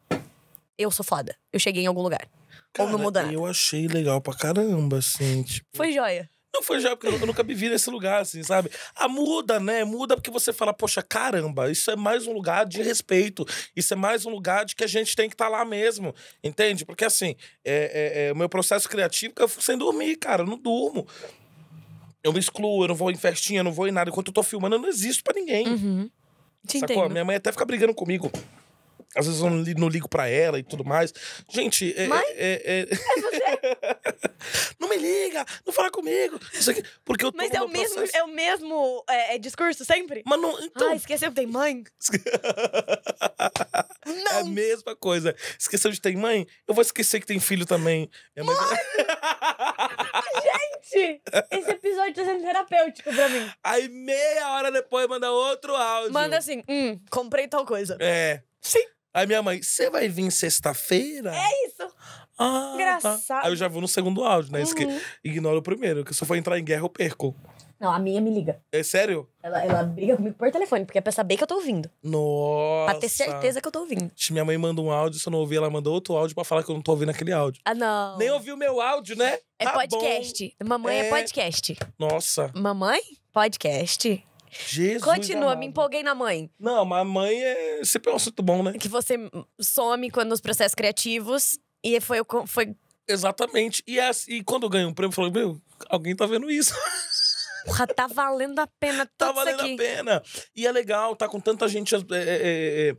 Eu sou foda. Eu cheguei em algum lugar. Cara, Ou não Eu achei legal pra caramba, assim. Tipo... Foi joia. Não foi já, porque eu nunca me vi nesse lugar, assim, sabe? Ah, muda, né? Muda porque você fala, poxa, caramba, isso é mais um lugar de respeito. Isso é mais um lugar de que a gente tem que estar tá lá mesmo. Entende? Porque, assim, é, é, é, o meu processo criativo que eu fico sem dormir, cara. Eu não durmo. Eu me excluo, eu não vou em festinha, eu não vou em nada. Enquanto eu tô filmando, eu não existo para ninguém. Uhum. Sacou? Entendo. Minha mãe até fica brigando comigo às vezes eu não ligo para ela e tudo mais. Gente, é. Mãe? É, é, é... é não me liga, não fala comigo. Isso aqui, porque eu Mas é, é o, mesmo, é o mesmo é, discurso sempre? Mas não. Então... Ah, esqueceu que tem mãe? não. É a mesma coisa. Esqueceu de ter mãe? Eu vou esquecer que tem filho também. É mais... Gente, esse episódio tá sendo terapêutico pra mim. Aí meia hora depois manda outro áudio. Manda assim, hum, comprei tal coisa. É. Sim. Aí minha mãe, você vai vir sexta-feira? É isso. Ah, tá. Engraçado. Tá. Aí eu já vou no segundo áudio, né? Uhum. Que ignora o primeiro, que se eu for entrar em guerra, eu perco. Não, a minha me liga. É sério? Ela, ela briga comigo por telefone, porque é pra saber que eu tô ouvindo. Nossa. Pra ter certeza que eu tô ouvindo. Se minha mãe manda um áudio, se eu não ouvir, ela manda outro áudio pra falar que eu não tô ouvindo aquele áudio. Ah, não. Nem ouvi o meu áudio, né? É tá podcast. Bom. Mamãe é... é podcast. Nossa. Mamãe? Podcast? Jesus. Continua, amado. me empolguei na mãe. Não, mas a mãe é sempre um assunto bom, né? Que você some quando nos processos criativos e foi. foi... Exatamente. E, é e quando eu ganhei um prêmio, eu falei, meu, alguém tá vendo isso. Porra, tá valendo a pena tá tudo Tá valendo a pena. E é legal, tá com tanta gente. É é, é, é,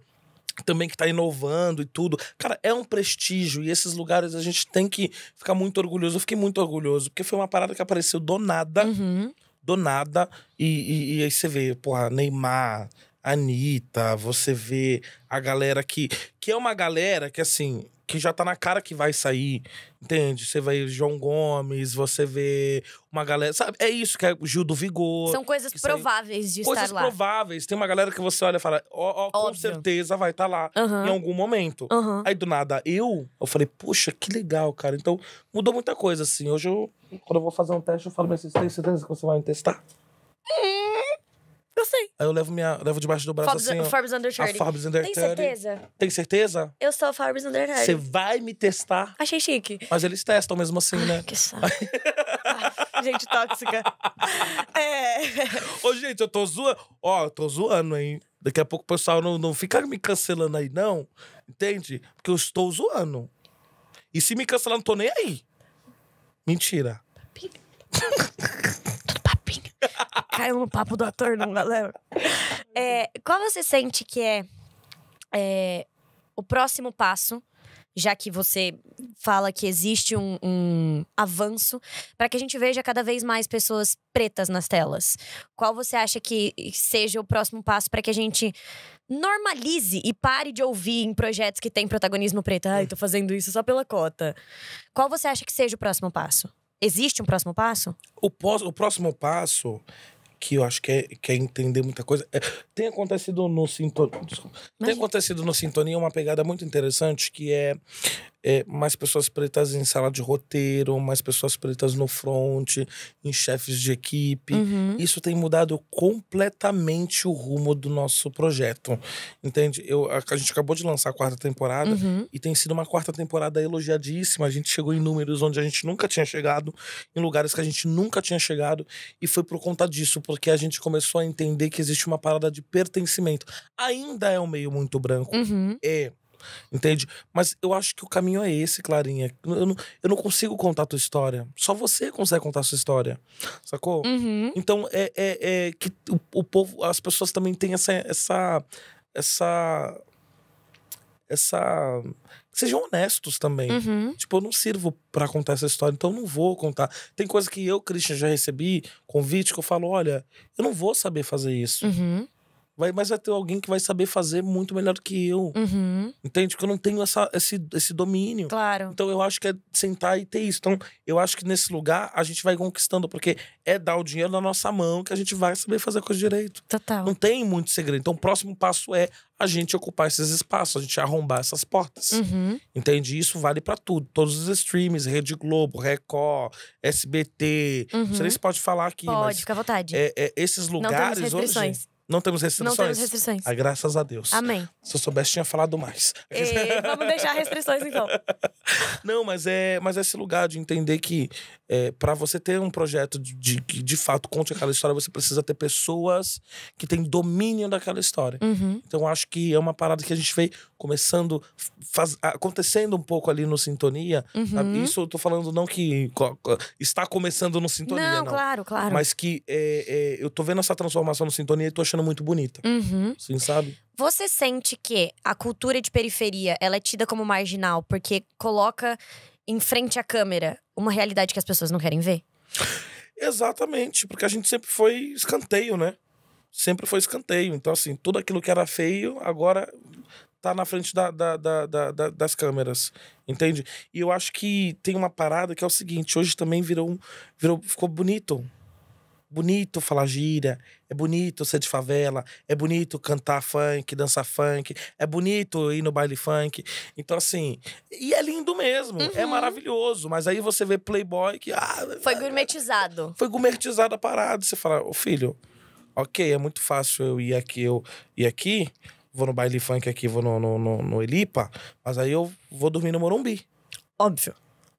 também que tá inovando e tudo. Cara, é um prestígio e esses lugares a gente tem que ficar muito orgulhoso. Eu fiquei muito orgulhoso, porque foi uma parada que apareceu do nada. Uhum do nada. E, e, e aí você vê, porra, Neymar, Anitta, você vê a galera que. Que é uma galera que, assim, que já tá na cara que vai sair, entende? Você vê João Gomes, você vê uma galera, sabe? É isso que é o Gil do Vigor. São coisas prováveis sai... de coisas estar lá. Coisas prováveis. Tem uma galera que você olha e fala, ó, oh, oh, com certeza vai estar tá lá uhum. em algum momento. Uhum. Aí do nada eu, eu falei, poxa, que legal, cara. Então mudou muita coisa, assim. Hoje eu, quando eu vou fazer um teste, eu falo, mas vocês têm certeza que você vai me testar? É. Eu sei. Aí eu levo minha, levo debaixo do braço Forbes, assim. Ó, Forbes Under 30. A Forbes Under Tem certeza? Tem certeza? Eu sou a Forbes Under Você vai me testar? Achei chique. Mas eles testam mesmo assim, Ai, né? Que saco. gente tóxica. é. Ô, gente, eu tô zoando. Ó, eu tô zoando, hein? Daqui a pouco o pessoal não, não fica me cancelando aí, não. Entende? Porque eu estou zoando. E se me cancelar, não tô nem aí. Mentira. caiu no papo do ator, não, galera. É, qual você sente que é, é, o próximo passo, já que você fala que existe um, um avanço, para que a gente veja cada vez mais pessoas pretas nas telas? Qual você acha que seja o próximo passo para que a gente normalize e pare de ouvir em projetos que têm protagonismo preto? Ai, tô fazendo isso só pela cota. Qual você acha que seja o próximo passo? Existe um próximo passo? O, o próximo passo que eu acho que é, que é entender muita coisa. É, tem acontecido no Sintonia. Tem acontecido no Sintonia uma pegada muito interessante que é é, mais pessoas pretas em sala de roteiro, mais pessoas pretas no front, em chefes de equipe. Uhum. Isso tem mudado completamente o rumo do nosso projeto. Entende? Eu, a, a gente acabou de lançar a quarta temporada uhum. e tem sido uma quarta temporada elogiadíssima. A gente chegou em números onde a gente nunca tinha chegado, em lugares que a gente nunca tinha chegado, e foi por conta disso, porque a gente começou a entender que existe uma parada de pertencimento. Ainda é um meio muito branco. Uhum. É Entende? Mas eu acho que o caminho é esse, Clarinha. Eu não, eu não consigo contar a tua história. Só você consegue contar a sua história. Sacou? Uhum. Então é, é, é que o, o, povo, as pessoas também têm essa. essa. essa. essa sejam honestos também. Uhum. Tipo, eu não sirvo para contar essa história, então eu não vou contar. Tem coisa que eu, Christian, já recebi, convite, que eu falo: olha, eu não vou saber fazer isso. Uhum. Vai, mas vai ter alguém que vai saber fazer muito melhor do que eu. Uhum. Entende? Porque eu não tenho essa, esse, esse domínio. Claro. Então eu acho que é sentar e ter isso. Então eu acho que nesse lugar a gente vai conquistando, porque é dar o dinheiro na nossa mão que a gente vai saber fazer a coisa direito. Total. Não tem muito segredo. Então o próximo passo é a gente ocupar esses espaços, a gente arrombar essas portas. Uhum. Entende? Isso vale para tudo. Todos os streams, Rede Globo, Record, SBT. Uhum. Você nem pode falar aqui. Pode, mas, fica à vontade. É, é, esses lugares hoje não temos restrições? Não temos restrições. Ah, graças a Deus. Amém. Se eu soubesse, tinha falado mais. E, vamos deixar restrições, então. Não, mas é, mas é esse lugar de entender que é, para você ter um projeto de, que de, de fato conte aquela história, você precisa ter pessoas que têm domínio daquela história. Uhum. Então, acho que é uma parada que a gente veio começando, faz, acontecendo um pouco ali no Sintonia. Uhum. Isso eu tô falando não que está começando no Sintonia, não. não. claro, claro. Mas que é, é, eu tô vendo essa transformação no Sintonia e tô achando muito bonita. Uhum. sabe? Você sente que a cultura de periferia, ela é tida como marginal porque coloca em frente à câmera uma realidade que as pessoas não querem ver? Exatamente, porque a gente sempre foi escanteio, né? Sempre foi escanteio. Então, assim, tudo aquilo que era feio, agora tá na frente da, da, da, da, das câmeras, entende? E eu acho que tem uma parada que é o seguinte, hoje também virou, virou ficou bonito. Bonito falar gíria, é bonito ser de favela, é bonito cantar funk, dançar funk, é bonito ir no baile funk. Então, assim, e é lindo mesmo, é uhum. é maravilhoso. Mas aí você vê Playboy que. Ah, foi gourmetizado. Foi gourmetizado a parada. Você fala, ô oh, filho, ok, é muito fácil eu ir aqui, eu ir aqui, vou no baile funk aqui, vou no, no, no, no Elipa, mas aí eu vou dormir no Morumbi. Óbvio.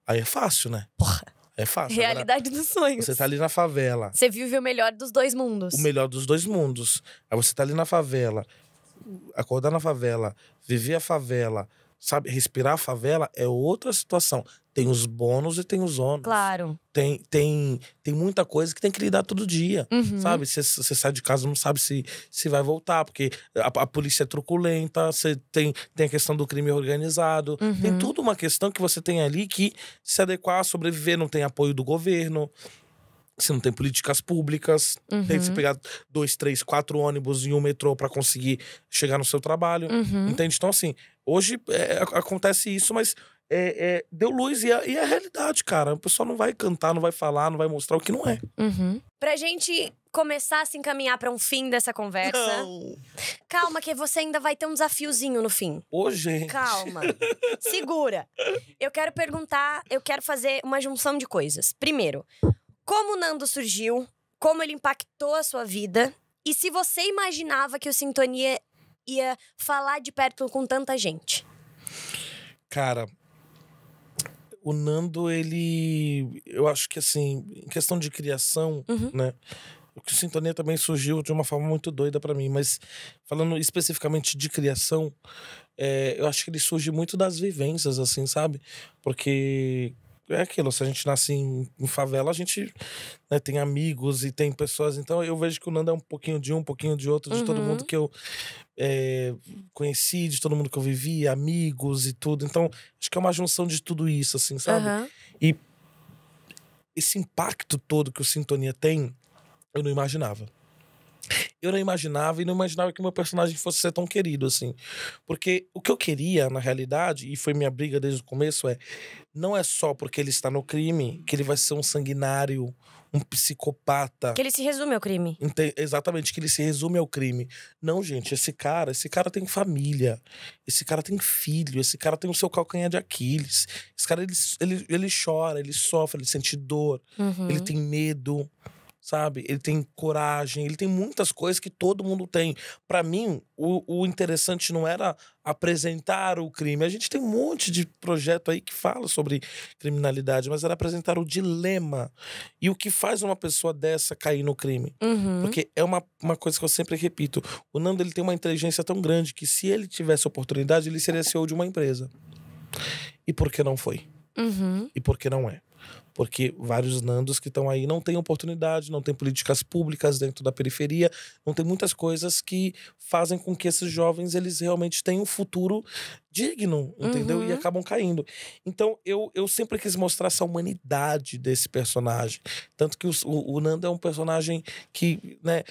Aí é fácil, né? Porra. É fácil. Realidade Agora, dos sonhos. Você tá ali na favela. Você vive o melhor dos dois mundos. O melhor dos dois mundos. Aí você tá ali na favela. Acordar na favela, viver a favela, Sabe, respirar a favela é outra situação. Tem os bônus e tem os ônus. Claro. Tem, tem, tem muita coisa que tem que lidar todo dia, uhum. sabe? Você sai de casa não sabe se, se vai voltar, porque a, a polícia é truculenta, você tem, tem a questão do crime organizado. Uhum. Tem tudo uma questão que você tem ali que se adequar, sobreviver, não tem apoio do governo você não tem políticas públicas, uhum. tem que você uhum. pegar dois, três, quatro ônibus e um metrô para conseguir chegar no seu trabalho, uhum. entende? Então, assim, Hoje é, acontece isso, mas é, é, deu luz e é, e a é realidade, cara. O pessoal não vai cantar, não vai falar, não vai mostrar o que não é. Uhum. Pra gente começar a se encaminhar para um fim dessa conversa. Não. Calma, que você ainda vai ter um desafiozinho no fim. Ô, gente. Calma. Segura. Eu quero perguntar, eu quero fazer uma junção de coisas. Primeiro, como o Nando surgiu, como ele impactou a sua vida. E se você imaginava que o Sintonia ia falar de perto com tanta gente? Cara, o Nando, ele. Eu acho que, assim, em questão de criação, uhum. né? O que o Sintonia também surgiu de uma forma muito doida para mim, mas falando especificamente de criação, é, eu acho que ele surge muito das vivências, assim, sabe? Porque é aquilo, se a gente nasce em, em favela, a gente né, tem amigos e tem pessoas. Então eu vejo que o Nando é um pouquinho de um, um pouquinho de outro, de uhum. todo mundo que eu é, conheci, de todo mundo que eu vivi, amigos e tudo. Então acho que é uma junção de tudo isso, assim, sabe? Uhum. E esse impacto todo que o Sintonia tem, eu não imaginava eu não imaginava e não imaginava que meu personagem fosse ser tão querido assim. Porque o que eu queria, na realidade, e foi minha briga desde o começo, é não é só porque ele está no crime que ele vai ser um sanguinário, um psicopata. Que ele se resume ao crime. Ente exatamente, que ele se resume ao crime. Não, gente, esse cara, esse cara tem família, esse cara tem filho, esse cara tem o seu calcanhar de Aquiles. Esse cara, ele, ele, ele chora, ele sofre, ele sente dor, uhum. ele tem medo sabe? Ele tem coragem, ele tem muitas coisas que todo mundo tem. Para mim, o, o, interessante não era apresentar o crime. A gente tem um monte de projeto aí que fala sobre criminalidade, mas era apresentar o dilema e o que faz uma pessoa dessa cair no crime. Uhum. Porque é uma, uma coisa que eu sempre repito. O Nando ele tem uma inteligência tão grande que se ele tivesse oportunidade, ele seria CEO de uma empresa. E por que não foi? Uhum. E por que não é? Porque vários Nandos que estão aí não têm oportunidade, não têm políticas públicas dentro da periferia, não tem muitas coisas que fazem com que esses jovens eles realmente tenham um futuro digno, entendeu? Uhum. E acabam caindo. Então, eu, eu sempre quis mostrar essa humanidade desse personagem. Tanto que o, o, o Nando é um personagem que né,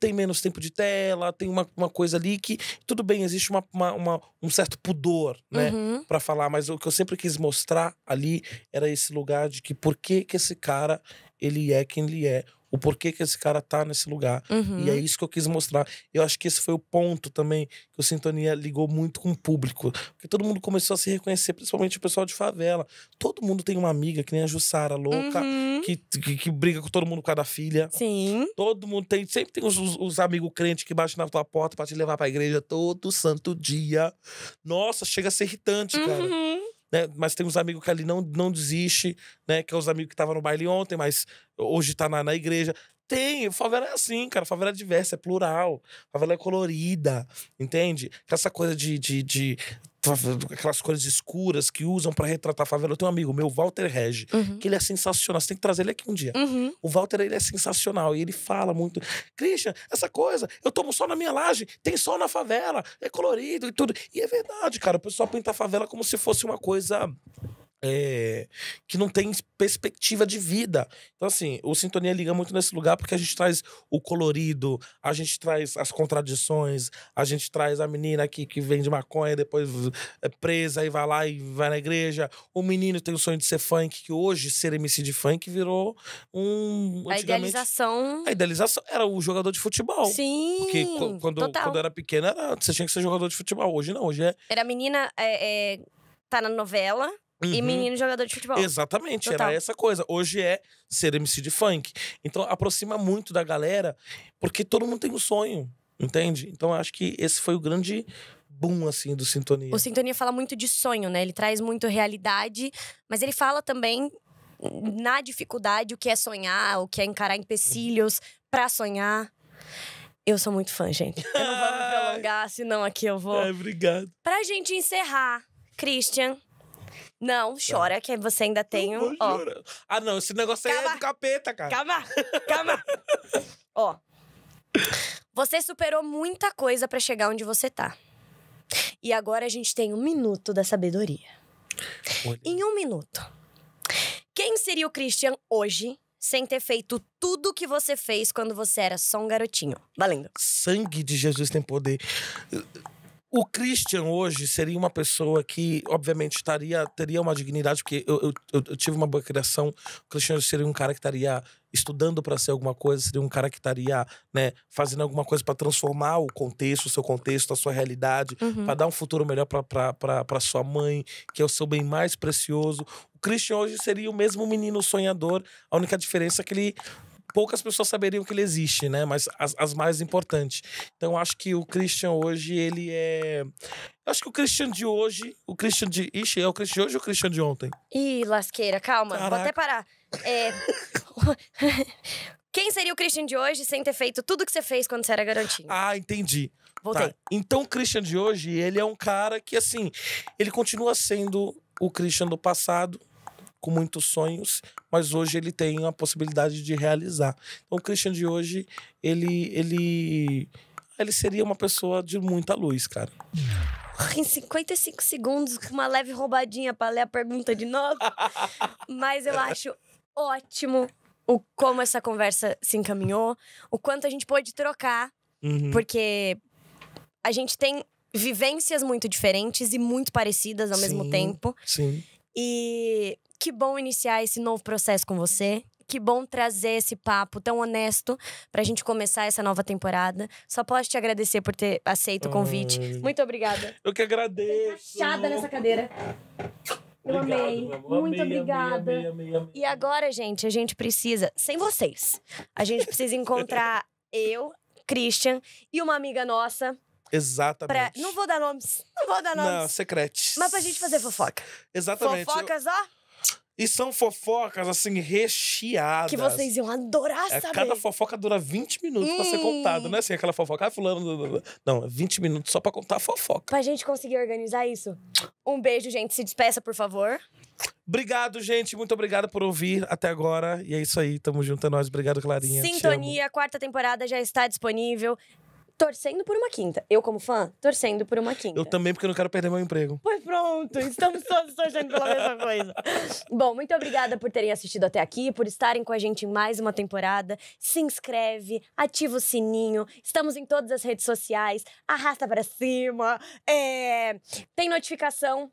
tem menos tempo de tela, tem uma, uma coisa ali que, tudo bem, existe uma, uma, uma um certo pudor, né? Uhum. para falar, mas o que eu sempre quis mostrar ali era esse lugar de que por que, que esse cara ele é quem ele é o porquê que esse cara tá nesse lugar. Uhum. E é isso que eu quis mostrar. Eu acho que esse foi o ponto também que o Sintonia ligou muito com o público. Porque todo mundo começou a se reconhecer, principalmente o pessoal de favela. Todo mundo tem uma amiga, que nem a Jussara, louca, uhum. que, que, que, briga com todo mundo por causa da filha. Sim. Todo mundo tem. Sempre tem os, os amigos crentes que baixam na tua porta para te levar pra igreja todo santo dia. Nossa, chega a ser irritante, uhum. cara né? Mas tem uns amigos que ali não, não desiste, né? Que é os amigos que estavam no baile ontem, mas hoje tá na, na igreja. Tem, favela é assim, cara. Favela é diversa, é plural. Favela é colorida, entende? Essa coisa de, de, de aquelas cores escuras que usam para retratar a favela. Eu tenho um amigo meu, Walter Regi, uhum. que ele é sensacional. Você tem que trazer ele aqui um dia. Uhum. O Walter, ele é sensacional e ele fala muito. Christian, essa coisa, eu tomo sol na minha laje, tem sol na favela, é colorido e tudo. E é verdade, cara. O pessoal pinta a favela como se fosse uma coisa é, que não tem perspectiva de vida. Então, assim, o Sintonia liga muito nesse lugar porque a gente traz o colorido, a gente traz as contradições, a gente traz a menina que, que vende maconha, depois é presa e vai lá e vai na igreja. O menino tem o sonho de ser funk, que hoje ser MC de funk virou um. A idealização. A idealização era o jogador de futebol. Sim. Porque quando, total. quando era pequena, você tinha que ser jogador de futebol. Hoje não, hoje é. Era menina. É, é tá na novela. Uhum. E menino jogador de futebol. Exatamente, Total. era essa coisa. Hoje é ser MC de funk. Então aproxima muito da galera, porque todo mundo tem um sonho, entende? Então acho que esse foi o grande boom, assim, do Sintonia. O Sintonia fala muito de sonho, né? Ele traz muito realidade, mas ele fala também na dificuldade o que é sonhar, o que é encarar empecilhos para sonhar. Eu sou muito fã, gente. Eu não vou me prolongar, senão aqui eu vou. É, obrigado. Pra gente encerrar, Christian, não, tá. chora, que você ainda tem um. Ah, não, esse negócio aí é do capeta, cara. Calma, calma. Ó. Você superou muita coisa pra chegar onde você tá. E agora a gente tem um minuto da sabedoria. Olha. Em um minuto. Quem seria o Christian hoje sem ter feito tudo que você fez quando você era só um garotinho? Valendo. Sangue de Jesus tem poder. O Christian hoje seria uma pessoa que, obviamente, estaria, teria uma dignidade, porque eu, eu, eu tive uma boa criação. O Christian seria um cara que estaria estudando para ser alguma coisa, seria um cara que estaria né, fazendo alguma coisa para transformar o contexto, o seu contexto, a sua realidade, uhum. para dar um futuro melhor para sua mãe, que é o seu bem mais precioso. O Christian hoje seria o mesmo menino sonhador, a única diferença é que ele poucas pessoas saberiam que ele existe, né? Mas as, as mais importantes. Então, acho que o Christian hoje, ele é. acho que o Christian de hoje, o Christian de. Ixi, é o Christian de hoje ou o Christian de ontem? Ih, lasqueira, calma, Caraca. vou até parar. É. Quem seria o Christian de hoje sem ter feito tudo que você fez quando você era garotinho? Ah, entendi. Voltei. Tá. Então, o Christian de hoje, ele é um cara que, assim, ele continua sendo o Christian do passado, com muitos sonhos, mas hoje ele tem a possibilidade de realizar. Então o Christian de hoje, ele ele ele seria uma pessoa de muita luz, cara. Em 55 segundos, com uma leve roubadinha para ler a pergunta de novo. mas eu acho ótimo o como essa conversa se encaminhou, o quanto a gente pôde trocar, uhum. porque a gente tem vivências muito diferentes e muito parecidas ao sim, mesmo tempo. Sim. E que bom iniciar esse novo processo com você. Que bom trazer esse papo tão honesto pra gente começar essa nova temporada. Só posso te agradecer por ter aceito o convite. Ai. Muito obrigada. Eu que agradeço. Fechada nessa cadeira. Eu Obrigado, amei. Muito amei, obrigada. Amei, amei, e agora, gente, a gente precisa, sem vocês, a gente precisa encontrar eu, Christian e uma amiga nossa. Exatamente. Pra... Não vou dar nomes. Não vou dar nomes. Não, secretos. Mas pra gente fazer fofoca. Exatamente. Fofocas, eu... ó. E são fofocas, assim, recheadas. Que vocês iam adorar é, saber. Cada fofoca dura 20 minutos hum. pra ser hum. contada. Não é assim, aquela fofoca, ah, fulano... Não, 20 é minutos só pra contar a fofoca. Pra gente conseguir organizar isso. Um beijo, gente. Se despeça, por favor. Obrigado, gente. Muito obrigado por ouvir até agora. E é isso aí. Tamo junto, é nóis. Obrigado, Clarinha. Sintonia, quarta temporada já está disponível torcendo por uma quinta. Eu, como fã, torcendo por uma quinta. Eu também, porque eu não quero perder meu emprego. Pois pronto, estamos todos torcendo pela mesma coisa. Bom, muito obrigada por terem assistido até aqui, por estarem com a gente em mais uma temporada. Se inscreve, ativa o sininho. Estamos em todas as redes sociais. Arrasta para cima. É... Tem notificação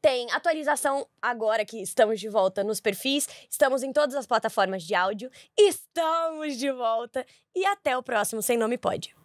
tem atualização agora que estamos de volta nos perfis, estamos em todas as plataformas de áudio, estamos de volta e até o próximo Sem Nome Pode.